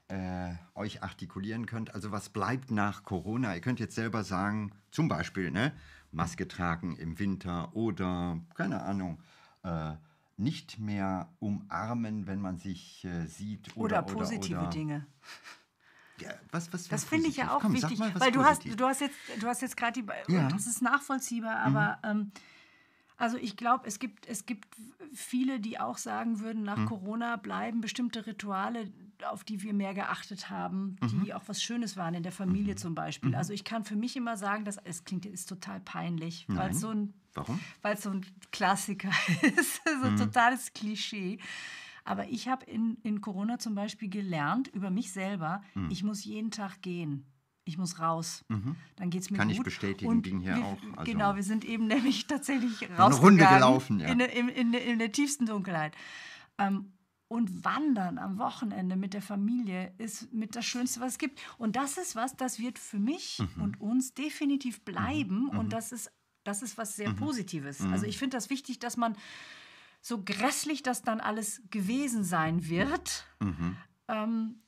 äh, euch artikulieren könnt. Also was bleibt nach Corona? Ihr könnt jetzt selber sagen, zum Beispiel ne, Maske tragen im Winter oder keine Ahnung. Äh, nicht mehr umarmen, wenn man sich äh, sieht. Oder, oder positive oder, oder. Dinge. Ja, was, was das finde ich ja auch Komm, wichtig, weil du hast, du hast jetzt, jetzt gerade die, ja. das ist nachvollziehbar, mhm. aber mhm. ähm, also ich glaube, es gibt, es gibt viele, die auch sagen würden, nach mhm. Corona bleiben bestimmte Rituale, auf die wir mehr geachtet haben, die mhm. auch was Schönes waren in der Familie mhm. zum Beispiel. Mhm. Also ich kann für mich immer sagen, dass es klingt ist total peinlich, weil es so ein Warum? Weil so ein Klassiker ist, so ein mhm. totales Klischee. Aber ich habe in, in Corona zum Beispiel gelernt über mich selber, mhm. ich muss jeden Tag gehen ich muss raus. Mhm. Dann geht es mir Kann gut. Kann ich bestätigen, und ging hier wir, auch. Also genau, wir sind eben nämlich tatsächlich rausgegangen. Eine Runde gelaufen, ja. In, in, in, in der tiefsten Dunkelheit. Ähm, und Wandern am Wochenende mit der Familie ist mit das Schönste, was es gibt. Und das ist was, das wird für mich mhm. und uns definitiv mhm. bleiben. Mhm. Und das ist, das ist was sehr mhm. Positives. Mhm. Also ich finde das wichtig, dass man so grässlich das dann alles gewesen sein wird, mhm. ähm,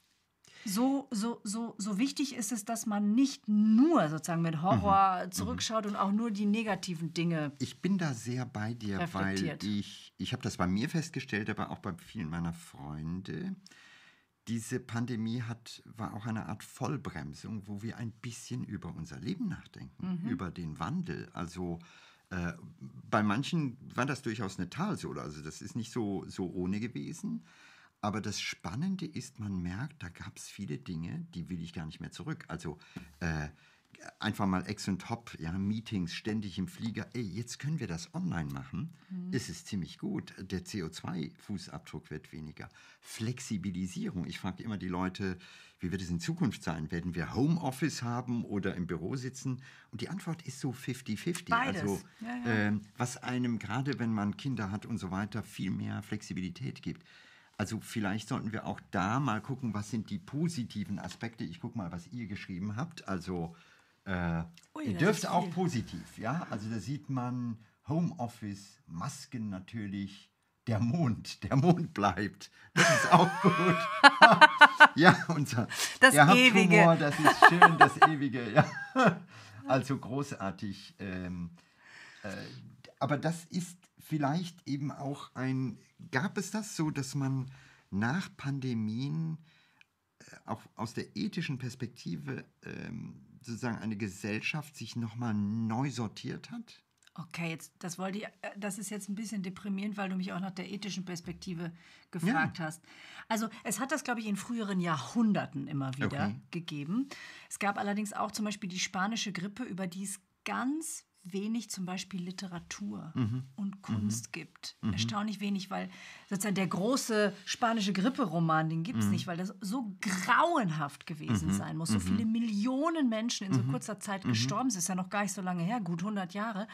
so, so, so, so wichtig ist es, dass man nicht nur sozusagen mit Horror mhm. mhm. zurückschaut und auch nur die negativen Dinge. Ich bin da sehr bei dir, weil ich, ich habe das bei mir festgestellt, aber auch bei vielen meiner Freunde. Diese Pandemie hat, war auch eine Art Vollbremsung, wo wir ein bisschen über unser Leben nachdenken, mhm. über den Wandel. Also äh, bei manchen war das durchaus eine Talsohle. Also das ist nicht so, so ohne gewesen. Aber das Spannende ist, man merkt, da gab es viele Dinge, die will ich gar nicht mehr zurück. Also äh, einfach mal ex und hop, ja, Meetings ständig im Flieger. Ey, jetzt können wir das online machen. Mhm. Es ist ziemlich gut. Der CO2-Fußabdruck wird weniger. Flexibilisierung. Ich frage immer die Leute, wie wird es in Zukunft sein? Werden wir Homeoffice haben oder im Büro sitzen? Und die Antwort ist so 50-50. Also, ja, ja. Ähm, was einem gerade, wenn man Kinder hat und so weiter, viel mehr Flexibilität gibt. Also vielleicht sollten wir auch da mal gucken, was sind die positiven Aspekte. Ich gucke mal, was ihr geschrieben habt. Also äh, Ui, oh ihr dürft auch positiv, ja. Also da sieht man Homeoffice, Masken natürlich, der Mond, der Mond bleibt. Das ist auch gut. ja, unser das ewige. Humor, das ist schön, das ewige. Ja. Also großartig. Ähm, äh, aber das ist vielleicht eben auch ein, gab es das so, dass man nach Pandemien äh, auch aus der ethischen Perspektive ähm, sozusagen eine Gesellschaft sich nochmal neu sortiert hat? Okay, jetzt, das wollte ich, äh, das ist jetzt ein bisschen deprimierend, weil du mich auch nach der ethischen Perspektive gefragt ja. hast. Also es hat das, glaube ich, in früheren Jahrhunderten immer wieder okay. gegeben. Es gab allerdings auch zum Beispiel die spanische Grippe, über die es ganz wenig zum Beispiel Literatur mhm. und mhm. Kunst mhm. gibt. Mhm. Erstaunlich wenig, weil sozusagen der große spanische Grippe-Roman, den gibt es mhm. nicht, weil das so grauenhaft gewesen mhm. sein muss. So viele Millionen Menschen in so kurzer Zeit gestorben es ist ja noch gar nicht so lange her, gut 100 Jahre,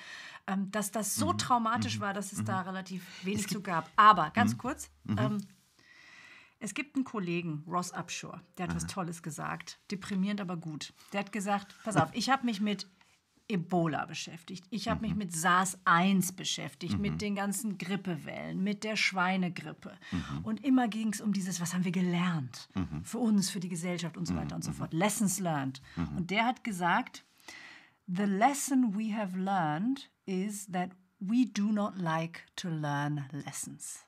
ähm, dass das so traumatisch war, dass es da relativ wenig zu gab. Aber ganz kurz, ähm, es gibt einen Kollegen, Ross Upshore, der hat Aha. was Tolles gesagt, deprimierend, aber gut. Der hat gesagt, pass auf, ich habe mich mit Ebola beschäftigt. Ich habe mhm. mich mit SARS-1 beschäftigt, mhm. mit mhm. den ganzen Grippewellen, mit der Schweinegrippe. Mhm. Und immer ging es um dieses, was haben wir gelernt? Mhm. Für uns, für die Gesellschaft und so weiter und so mhm. fort. Lessons learned. Und der hat gesagt, The lesson we have learned is that we do not like to learn lessons.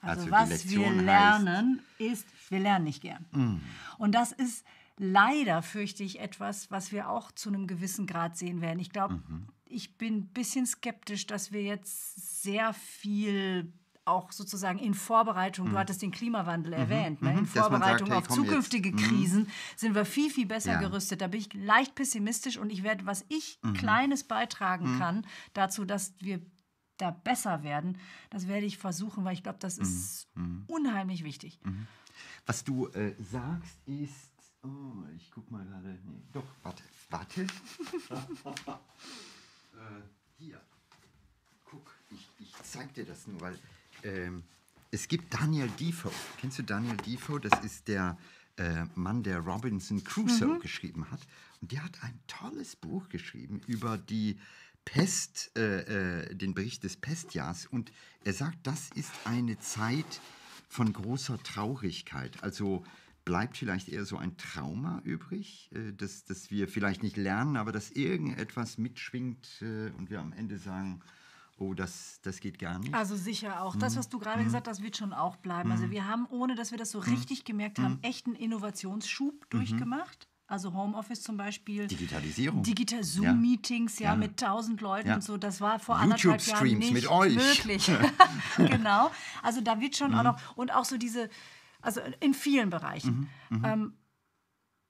Also, also was wir lernen heißt... ist, wir lernen nicht gern. Und das ist leider fürchte ich etwas, was wir auch zu einem gewissen Grad sehen werden. Ich glaube, mhm. ich bin ein bisschen skeptisch, dass wir jetzt sehr viel auch sozusagen in Vorbereitung, mhm. du hattest den Klimawandel mhm. erwähnt, ne? Mhm. in Vorbereitung sagt, auf zukünftige jetzt. Mhm. Krisen sind wir viel, viel besser ja. gerüstet. Da bin ich leicht pessimistisch und ich werde, was ich mhm. Kleines beitragen kann dazu, dass wir da besser werden, das werde ich versuchen, weil ich glaube, das ist unheimlich wichtig. Was du äh, sagst, ist, Oh, ich guck mal gerade. Nee, doch, warte, warte. äh, hier. Guck, ich, ich zeig dir das nur, weil ähm, es gibt Daniel Defoe. Kennst du Daniel Defoe? Das ist der äh, Mann, der Robinson Crusoe mhm. geschrieben hat. Und der hat ein tolles Buch geschrieben über die Pest, äh, äh den Bericht des Pestjahrs. Und er sagt, das ist eine Zeit von großer Traurigkeit. Also bleibt vielleicht eher so ein Trauma übrig, äh, dass, dass wir vielleicht nicht lernen, aber dass irgendetwas mitschwingt äh, und wir am Ende sagen, oh, das, das geht gar nicht. Also sicher auch. Das, was du gerade mhm. gesagt hast, wird schon auch bleiben. Also mhm. Also wir haben, ohne dass wir das so mhm. richtig gemerkt haben, mhm. echt einen Innovationsschub mhm. durchgemacht. Also Homeoffice zum Beispiel. Digitalisierung. Digital Zoom-Meetings, ja. ja, mit tausend Leuten ja. und so. Das war vor anderthalb Jahren nicht mit euch. möglich. genau. Also da wird schon auch noch und auch so diese also in vielen Bereichen. Mhm, mhm, ähm,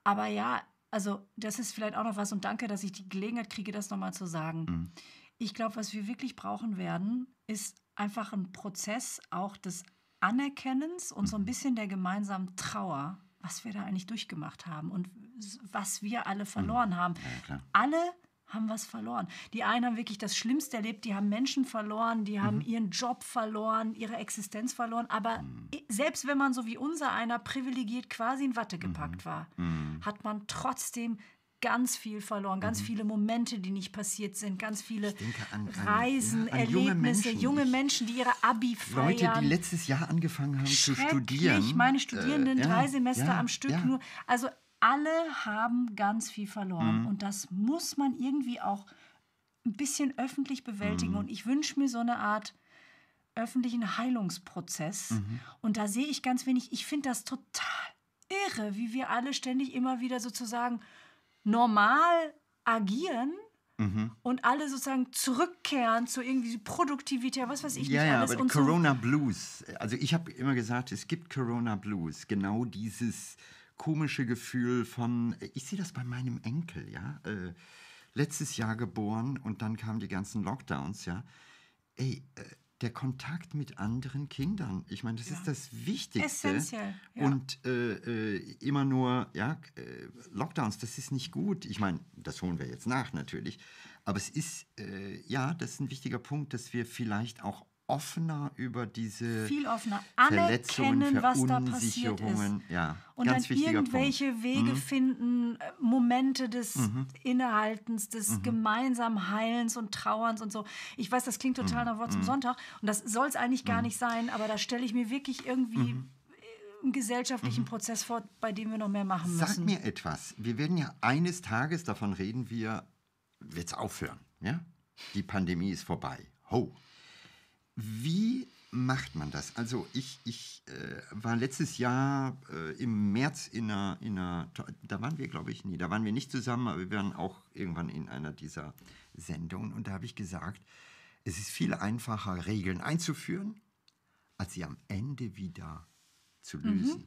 aber ja, also das ist vielleicht auch noch was und danke, dass ich die Gelegenheit kriege, das nochmal zu sagen. Mhm. Ich glaube, was wir wirklich brauchen werden, ist einfach ein Prozess auch des Anerkennens und so ein mhm. bisschen der gemeinsamen Trauer, was wir da eigentlich durchgemacht haben und was wir alle verloren mhm. haben. Ja, alle haben was verloren. Die einen haben wirklich das Schlimmste erlebt, die haben Menschen verloren, die haben mhm. ihren Job verloren, ihre Existenz verloren. Aber mhm. selbst wenn man so wie unser einer privilegiert quasi in Watte gepackt mhm. war, mhm. hat man trotzdem ganz viel verloren, ganz mhm. viele Momente, die nicht passiert sind, ganz viele an, an, Reisen, Erlebnisse, junge Menschen, junge Menschen, die ihre Abi feiern. Leute, die letztes Jahr angefangen haben zu studieren. Meine Studierenden äh, ja, drei Semester ja, am Stück nur. Also alle haben ganz viel verloren. Mhm. Und das muss man irgendwie auch ein bisschen öffentlich bewältigen. Mhm. Und ich wünsche mir so eine Art öffentlichen Heilungsprozess. Mhm. Und da sehe ich ganz wenig. Ich finde das total irre, wie wir alle ständig immer wieder sozusagen normal agieren. Mhm. Und alle sozusagen zurückkehren zu irgendwie Produktivität, was weiß ich ja, nicht ja, alles. Aber Corona so. Blues. Also ich habe immer gesagt, es gibt Corona Blues. Genau dieses komische Gefühl von, äh, ich sehe das bei meinem Enkel, ja, äh, letztes Jahr geboren und dann kamen die ganzen Lockdowns, ja. Ey, äh, der Kontakt mit anderen Kindern. Ich meine, das ja. ist das Wichtigste. Essentiell. Ja. Und äh, äh immer nur, ja, äh, Lockdowns, das ist nicht gut. Ich meine, das holen wir jetzt nach natürlich. Aber es ist, ja, das ist ein wichtiger Punkt, dass wir vielleicht auch offener über diese viel offener Verletzungen, Verunsicherungen. Ja, und ganz dann irgendwelche Punkt. Wege mhm. finden, äh, Momente des mhm. Innehaltens, des mhm. gemeinsamen Heilens und Trauerns und so. Ich weiß, das klingt total mhm. nach Wort zum mhm. Sonntag und das soll es eigentlich gar mhm. nicht sein, aber da stelle ich mir wirklich irgendwie äh, einen gesellschaftlichen mhm. Prozess fort, bei dem wir noch mehr machen müssen. Sag mir etwas. Wir werden ja eines Tages davon reden, wir jetzt aufhören. Ja? Die Pandemie ist vorbei. Ho, wie macht man das? Also ich, ich äh, war letztes Jahr äh, im März in einer, in einer, da waren wir glaube ich nie, da waren wir nicht zusammen, aber wir waren auch irgendwann in einer dieser Sendungen und da habe ich gesagt, es ist viel einfacher, Regeln einzuführen, als sie am Ende wieder zu mhm. lösen. Mhm.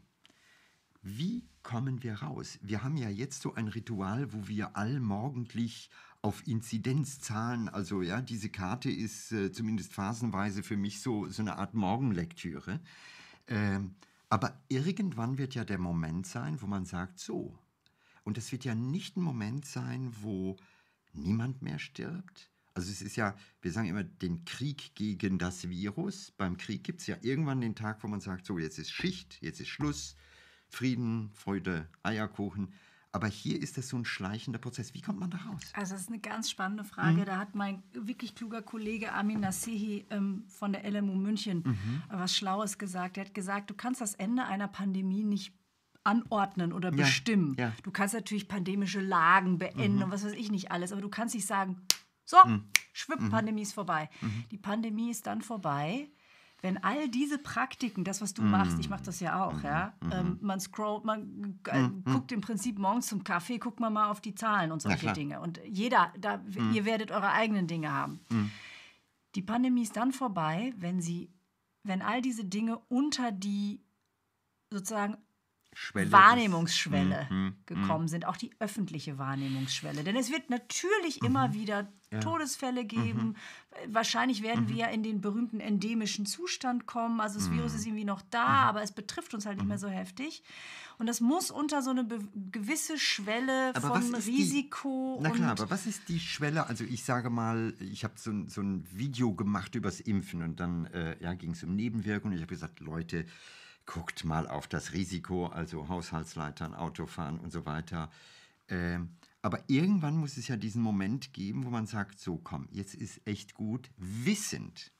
Wie kommen wir raus? Wir haben ja jetzt so ein Ritual, wo wir allmorgendlich auf Inzidenzzahlen. Also ja, diese Karte ist äh, zumindest phasenweise für mich so, so eine Art Morgenlektüre. Ähm, aber irgendwann wird ja der Moment sein, wo man sagt, so. Und das wird ja nicht ein Moment sein, wo niemand mehr stirbt. Also es ist ja, wir sagen immer, den Krieg gegen das Virus. Beim Krieg gibt es ja irgendwann den Tag, wo man sagt, so, jetzt ist Schicht, jetzt ist Schluss, Frieden, Freude, Eierkuchen. Aber hier ist das so ein schleichender Prozess. Wie kommt man da raus? Also das ist eine ganz spannende Frage. Mhm. Da hat mein wirklich kluger Kollege Amin Nasehi ähm, von der LMU München mhm. was Schlaues gesagt. Er hat gesagt, du kannst das Ende einer Pandemie nicht anordnen oder bestimmen. Ja. Du kannst natürlich pandemische Lagen beenden mhm. und was weiß ich nicht alles, aber du kannst nicht sagen, so, mhm. schwipp, mhm. Pandemie ist vorbei. Mhm. Die Pandemie ist dann vorbei, wenn all diese Praktiken, das, was du mm. machst, ich mache das ja auch, mhm. ja, mm. ähm, man scrollt, man äh, mm. guckt im Prinzip morgens zum Kaffee, guckt man mal auf die Zahlen und solche Dinge. Und jeder, da, mhm. ihr werdet eure eigenen Dinge haben. Mhm. Die Pandemie ist dann vorbei, wenn sie, wenn all diese Dinge unter die sozusagen Schwelle Wahrnehmungsschwelle gekommen sind, auch die öffentliche Wahrnehmungsschwelle. Denn es wird natürlich immer wieder ja. Todesfälle mhm. geben. Mhm. Wahrscheinlich werden mhm. wir ja in den berühmten endemischen Zustand kommen. Also das mhm. Virus ist irgendwie noch da, mhm. aber es betrifft uns halt nicht mehr so heftig. Und das muss unter so eine gewisse Schwelle aber von Risiko. Die, na klar, aber was ist die Schwelle? Also ich sage mal, ich habe so, so, ein Video gemacht über das Impfen und dann äh, ja, ging es um Nebenwirkungen. Ich habe gesagt, Leute, guckt mal auf das Risiko, also Haushaltsleitern, Autofahren und so weiter. Ähm, aber irgendwann muss es ja diesen Moment geben, wo man sagt, so komm, jetzt ist echt gut, wissend,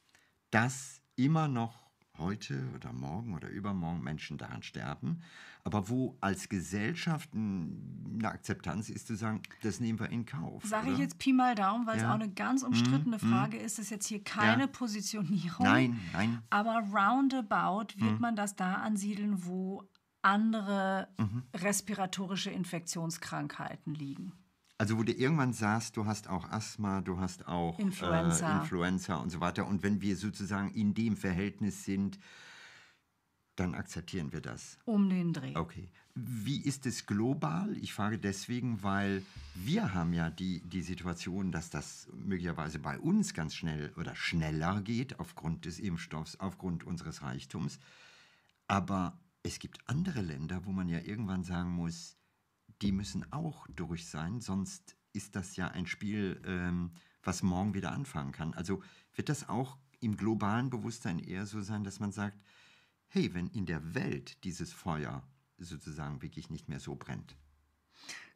dass immer noch heute oder morgen oder übermorgen Menschen daran sterben, aber wo als Gesellschaft eine Akzeptanz ist, zu sagen, das nehmen wir in Kauf. Sage ich jetzt Pi mal Daumen, weil ja. es auch eine ganz mhm, umstrittene mhm. Frage ist, ist jetzt hier keine ja. Positionierung. Nein, nein. Aber roundabout wird mhm. man das da ansiedeln, wo andere mhm. respiratorische Infektionskrankheiten liegen. Also wo du irgendwann sagst, du hast auch Asthma, du hast auch äh, Influenza. Äh, Influenza und so weiter. Und wenn wir sozusagen in dem Verhältnis sind, dann akzeptieren wir das. Um den Dreh. Okay. Wie ist es global? Ich frage deswegen, weil wir haben ja die, die Situation, dass das möglicherweise bei uns ganz schnell oder schneller geht aufgrund des Impfstoffs, aufgrund unseres Reichtums. Aber es gibt andere Länder, wo man ja irgendwann sagen muss, die müssen auch durch sein, sonst ist das ja ein Spiel, ähm, was morgen wieder anfangen kann. Also wird das auch im globalen Bewusstsein eher so sein, dass man sagt, hey, wenn in der Welt dieses Feuer sozusagen wirklich nicht mehr so brennt.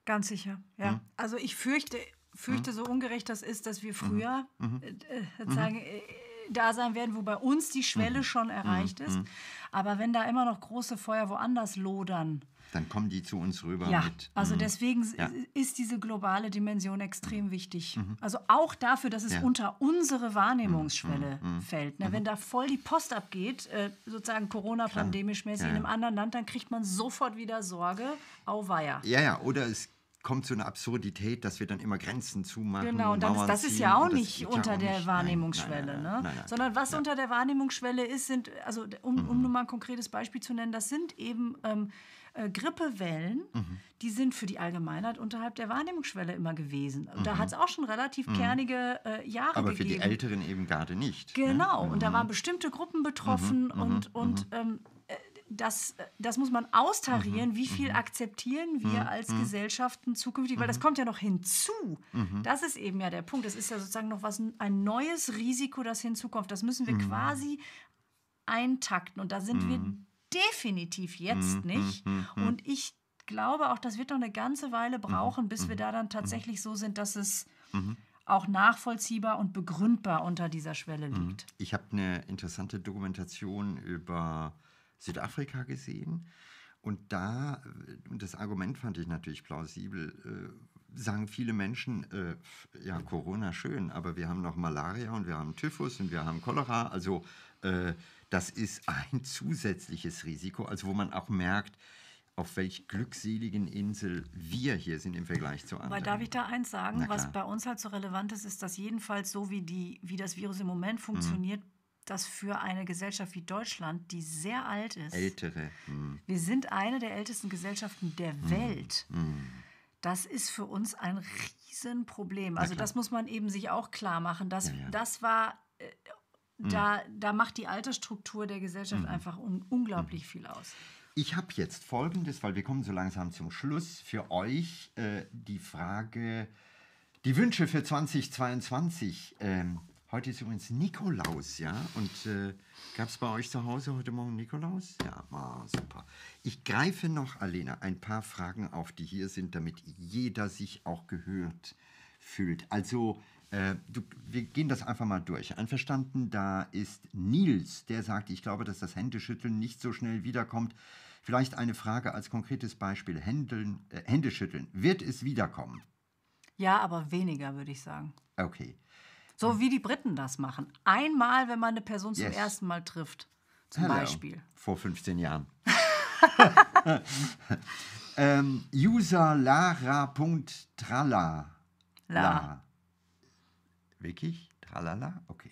Ganz sicher, ja. Hm? Also ich fürchte, fürchte hm? so ungerecht das ist, dass wir mhm. früher, mhm. äh, äh mhm. sagen, äh, da sein werden, wo bei uns die Schwelle mhm. schon mhm. erreicht mhm. ist. Aber wenn da immer noch große Feuer woanders lodern, dann kommen die zu uns rüber. Ja, mit. also mhm. deswegen ja. ist diese globale Dimension extrem mhm. wichtig. Mhm. Also auch dafür, dass es ja. unter unsere mhm. Wahrnehmungsschwelle mhm. fällt. Ne? Wenn da voll die Post abgeht, äh, sozusagen Corona-pandemisch mäßig ja, in einem anderen Land, dann kriegt man sofort wieder Sorge. Auweia. Ja, ja, oder es kommt so eine Absurdität, dass wir dann immer Grenzen zumachen. Genau, und dann Mauern ist, das ist ja auch nicht unter auch der nicht. Wahrnehmungsschwelle, ne? nein, nein, nein, ne? sondern was ja. unter der Wahrnehmungsschwelle ist, sind, also um, mhm. um, nur mal ein konkretes Beispiel zu nennen, das sind eben ähm, äh, Grippewellen, mhm. die sind für die Allgemeinheit unterhalb der Wahrnehmungsschwelle immer gewesen. Mhm. Da hat es auch schon relativ mhm. kernige äh, Jahre gegeben. Aber für die Älteren eben gerade nicht. Ne? Genau, ne? und da mhm. waren bestimmte Gruppen mhm. betroffen und, und ähm, das, äh, das muss man austarieren, mhm. wie viel mhm. akzeptieren wir mhm. als mhm. Gesellschaften zukünftig, weil das mhm. kommt ja noch hinzu. Mhm. Das ist eben ja der Punkt. Das ist ja sozusagen noch was, ein neues Risiko, das hinzukommt. Das müssen wir quasi eintakten. Und da sind wir definitiv jetzt nicht. Und ich glaube auch, das wird noch eine ganze Weile brauchen, bis wir da dann tatsächlich so sind, dass es auch nachvollziehbar und begründbar unter dieser Schwelle liegt. Ich habe eine interessante Dokumentation über Südafrika gesehen. Und da, äh, und das Argument fand ich natürlich plausibel, äh, sagen viele Menschen, äh, ja, Corona schön, aber wir haben noch Malaria und wir haben Typhus und wir haben Cholera. Also äh, das ist ein zusätzliches Risiko, also wo man auch merkt, auf welch glückseligen Insel wir hier sind im Vergleich zu anderen. Aber darf ich da eins sagen? Was bei uns halt so relevant ist, ist, dass jedenfalls so wie, die, wie das Virus im Moment funktioniert, mhm das für eine Gesellschaft wie Deutschland, die sehr alt ist. Ältere. Hm. Wir sind eine der ältesten Gesellschaften der hm, Welt. Hm. Das ist für uns ein Riesenproblem. Also das muss man eben sich auch klar machen. Dass, ja, ja. Das war, äh, hm. da, da macht die Altersstruktur der Gesellschaft hm. einfach un unglaublich viel aus. Ich habe jetzt Folgendes, weil wir kommen so langsam zum Schluss, für euch äh, die Frage, die Wünsche für 2022. Ähm, Heute ist übrigens Nikolaus, ja? Und äh, gab es bei euch zu Hause heute Morgen Nikolaus? Ja, war ah, super. Ich greife noch, Alena, ein paar Fragen auf, die hier sind, damit jeder sich auch gehört fühlt. Also, äh, du, wir gehen das einfach mal durch. Einverstanden, da ist Nils, der sagt, ich glaube, dass das Händeschütteln nicht so schnell wiederkommt. Vielleicht eine Frage als konkretes Beispiel. Händeln, äh, Händeschütteln, wird es wiederkommen? Ja, aber weniger, würde ich sagen. Okay. So wie die Briten das machen. Einmal, wenn man eine Person zum yes. ersten Mal trifft, zum Hello. Beispiel. Vor 15 Jahren. ähm, User Lara.trala. La. La. Wirklich? Tralala? Okay.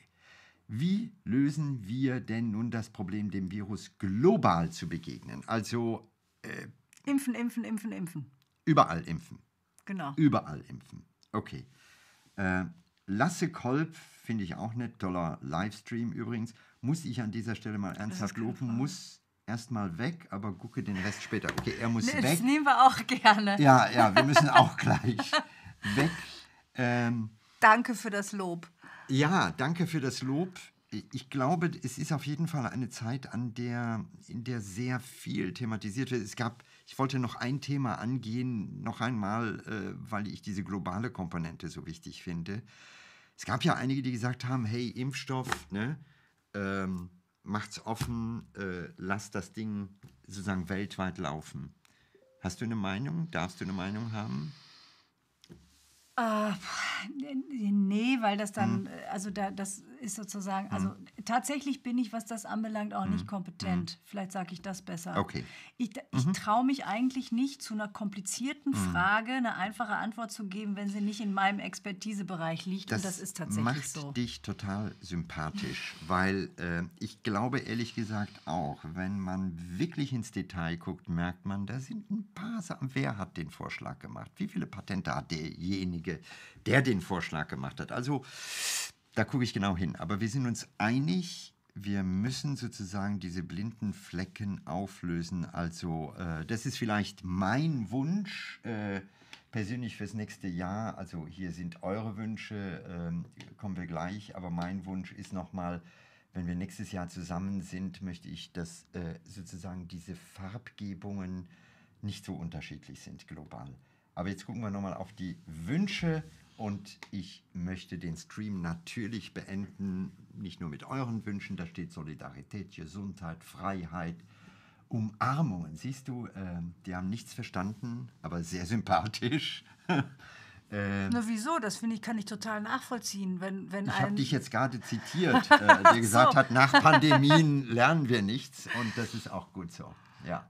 Wie lösen wir denn nun das Problem, dem Virus global zu begegnen? Also. Äh, impfen, impfen, impfen, impfen. Überall impfen. Genau. Überall impfen. Okay. Äh, Lasse Kolb finde ich auch nett, toller Livestream übrigens. Muss ich an dieser Stelle mal ernsthaft loben, muss erstmal weg, aber gucke den Rest später. Okay, er muss nee, weg. Das nehmen wir auch gerne. Ja, ja, wir müssen auch gleich weg. Ähm, danke für das Lob. Ja, danke für das Lob. Ich glaube, es ist auf jeden Fall eine Zeit, an der, in der sehr viel thematisiert wird. Es gab, ich wollte noch ein Thema angehen, noch einmal, äh, weil ich diese globale Komponente so wichtig finde. Es gab ja einige, die gesagt haben, hey, Impfstoff, ne, ähm, macht's offen, äh, lass das Ding sozusagen weltweit laufen. Hast du eine Meinung? Darfst du eine Meinung haben? Äh, nee, weil das dann, hm. Äh, also da, das ist sozusagen, also mhm. tatsächlich bin ich, was das anbelangt, auch mhm. nicht kompetent. Mhm. Vielleicht sage ich das besser. Okay. Ich, ich mhm. traue mich eigentlich nicht, zu einer komplizierten mhm. Frage eine einfache Antwort zu geben, wenn sie nicht in meinem Expertisebereich liegt. Das, und das ist tatsächlich macht so. dich total sympathisch, weil äh, ich glaube ehrlich gesagt auch, wenn man wirklich ins Detail guckt, merkt man, da sind ein paar Sachen. Wer hat den Vorschlag gemacht? Wie viele Patente hat derjenige, der den Vorschlag gemacht hat? Also da gucke ich genau hin. Aber wir sind uns einig, wir müssen sozusagen diese blinden Flecken auflösen. Also äh, das ist vielleicht mein Wunsch äh, persönlich fürs nächste Jahr. Also hier sind eure Wünsche, äh, kommen wir gleich. Aber mein Wunsch ist nochmal, wenn wir nächstes Jahr zusammen sind, möchte ich, dass äh, sozusagen diese Farbgebungen nicht so unterschiedlich sind global. Aber jetzt gucken wir nochmal auf die Wünsche. Und ich möchte den Stream natürlich beenden, nicht nur mit euren Wünschen, da steht Solidarität, Gesundheit, Freiheit, Umarmungen. Siehst du, äh, die haben nichts verstanden, aber sehr sympathisch. äh, Na wieso? Das finde ich, kann ich total nachvollziehen. Wenn, wenn ich habe dich jetzt gerade zitiert, äh, der so. gesagt hat, nach Pandemien lernen wir nichts und das ist auch gut so. Ja.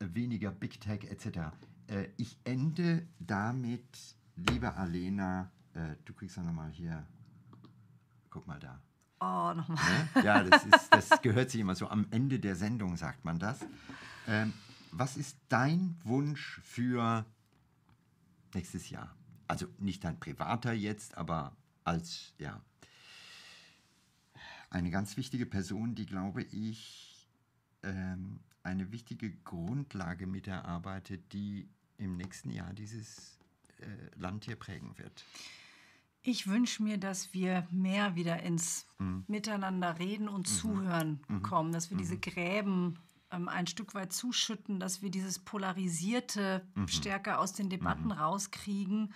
Weniger Big Tech etc. Äh, ich ende damit Liebe Alena, äh, du kriegst ja nochmal hier, guck mal da. Oh, nochmal. Ne? Ja, das, ist, das gehört sich immer so. Am Ende der Sendung sagt man das. Ähm, was ist dein Wunsch für nächstes Jahr? Also nicht dein privater jetzt, aber als, ja. Eine ganz wichtige Person, die, glaube ich, ähm, eine wichtige Grundlage mitarbeitet, die im nächsten Jahr dieses äh, Land hier prägen wird? Ich wünsche mir, dass wir mehr wieder ins mhm. Miteinander reden und mhm. Zuhören mhm. mhm. kommen, dass wir diese mhm. Gräben ähm, ein Stück weit zuschütten, dass wir dieses Polarisierte mhm. stärker aus den Debatten rauskriegen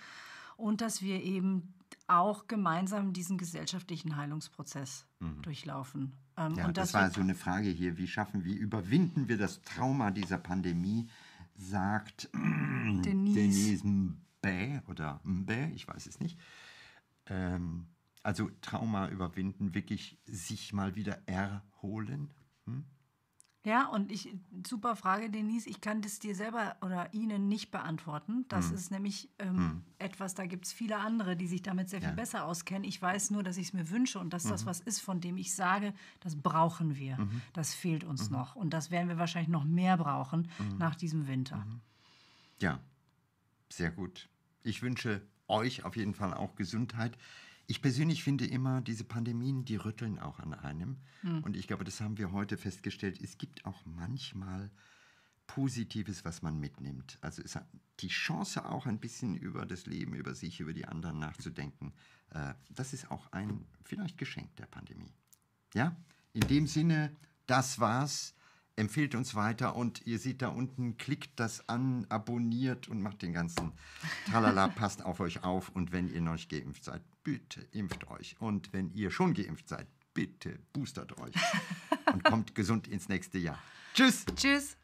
und dass wir eben auch gemeinsam diesen gesellschaftlichen Heilungsprozess durchlaufen. Ähm, ja, das war so eine Frage hier, wie schaffen, wie überwinden wir das Trauma dieser Pandemie, sagt Denise, Denise Bä oder Mbä, ich weiß es nicht. Ähm, also Trauma überwinden, wirklich sich mal wieder erholen. Hm? Ja, und ich, super Frage, Denise. Ich kann das dir selber oder Ihnen nicht beantworten. Das hm. ist nämlich ähm, hm. etwas, da gibt es viele andere, die sich damit sehr viel ja. besser auskennen. Ich weiß nur, dass ich es mir wünsche und dass mhm. das was ist, von dem ich sage, das brauchen wir. Mhm. Das fehlt uns mhm. noch. Und das werden wir wahrscheinlich noch mehr brauchen mhm. nach diesem Winter. Mhm. Ja, sehr gut. Ich wünsche euch auf jeden Fall auch Gesundheit. Ich persönlich finde immer, diese Pandemien, die rütteln auch an einem. Hm. Und ich glaube, das haben wir heute festgestellt. Es gibt auch manchmal Positives, was man mitnimmt. Also ist die Chance auch ein bisschen über das Leben, über sich, über die anderen nachzudenken. Äh, das ist auch ein vielleicht Geschenk der Pandemie. Ja, in dem Sinne, das war's empfehlt uns weiter und ihr seht da unten, klickt das an, abonniert und macht den ganzen Tralala, passt auf euch auf und wenn ihr noch nicht geimpft seid, bitte impft euch und wenn ihr schon geimpft seid, bitte boostert euch und kommt gesund ins nächste Jahr. Tschüss. Tschüss.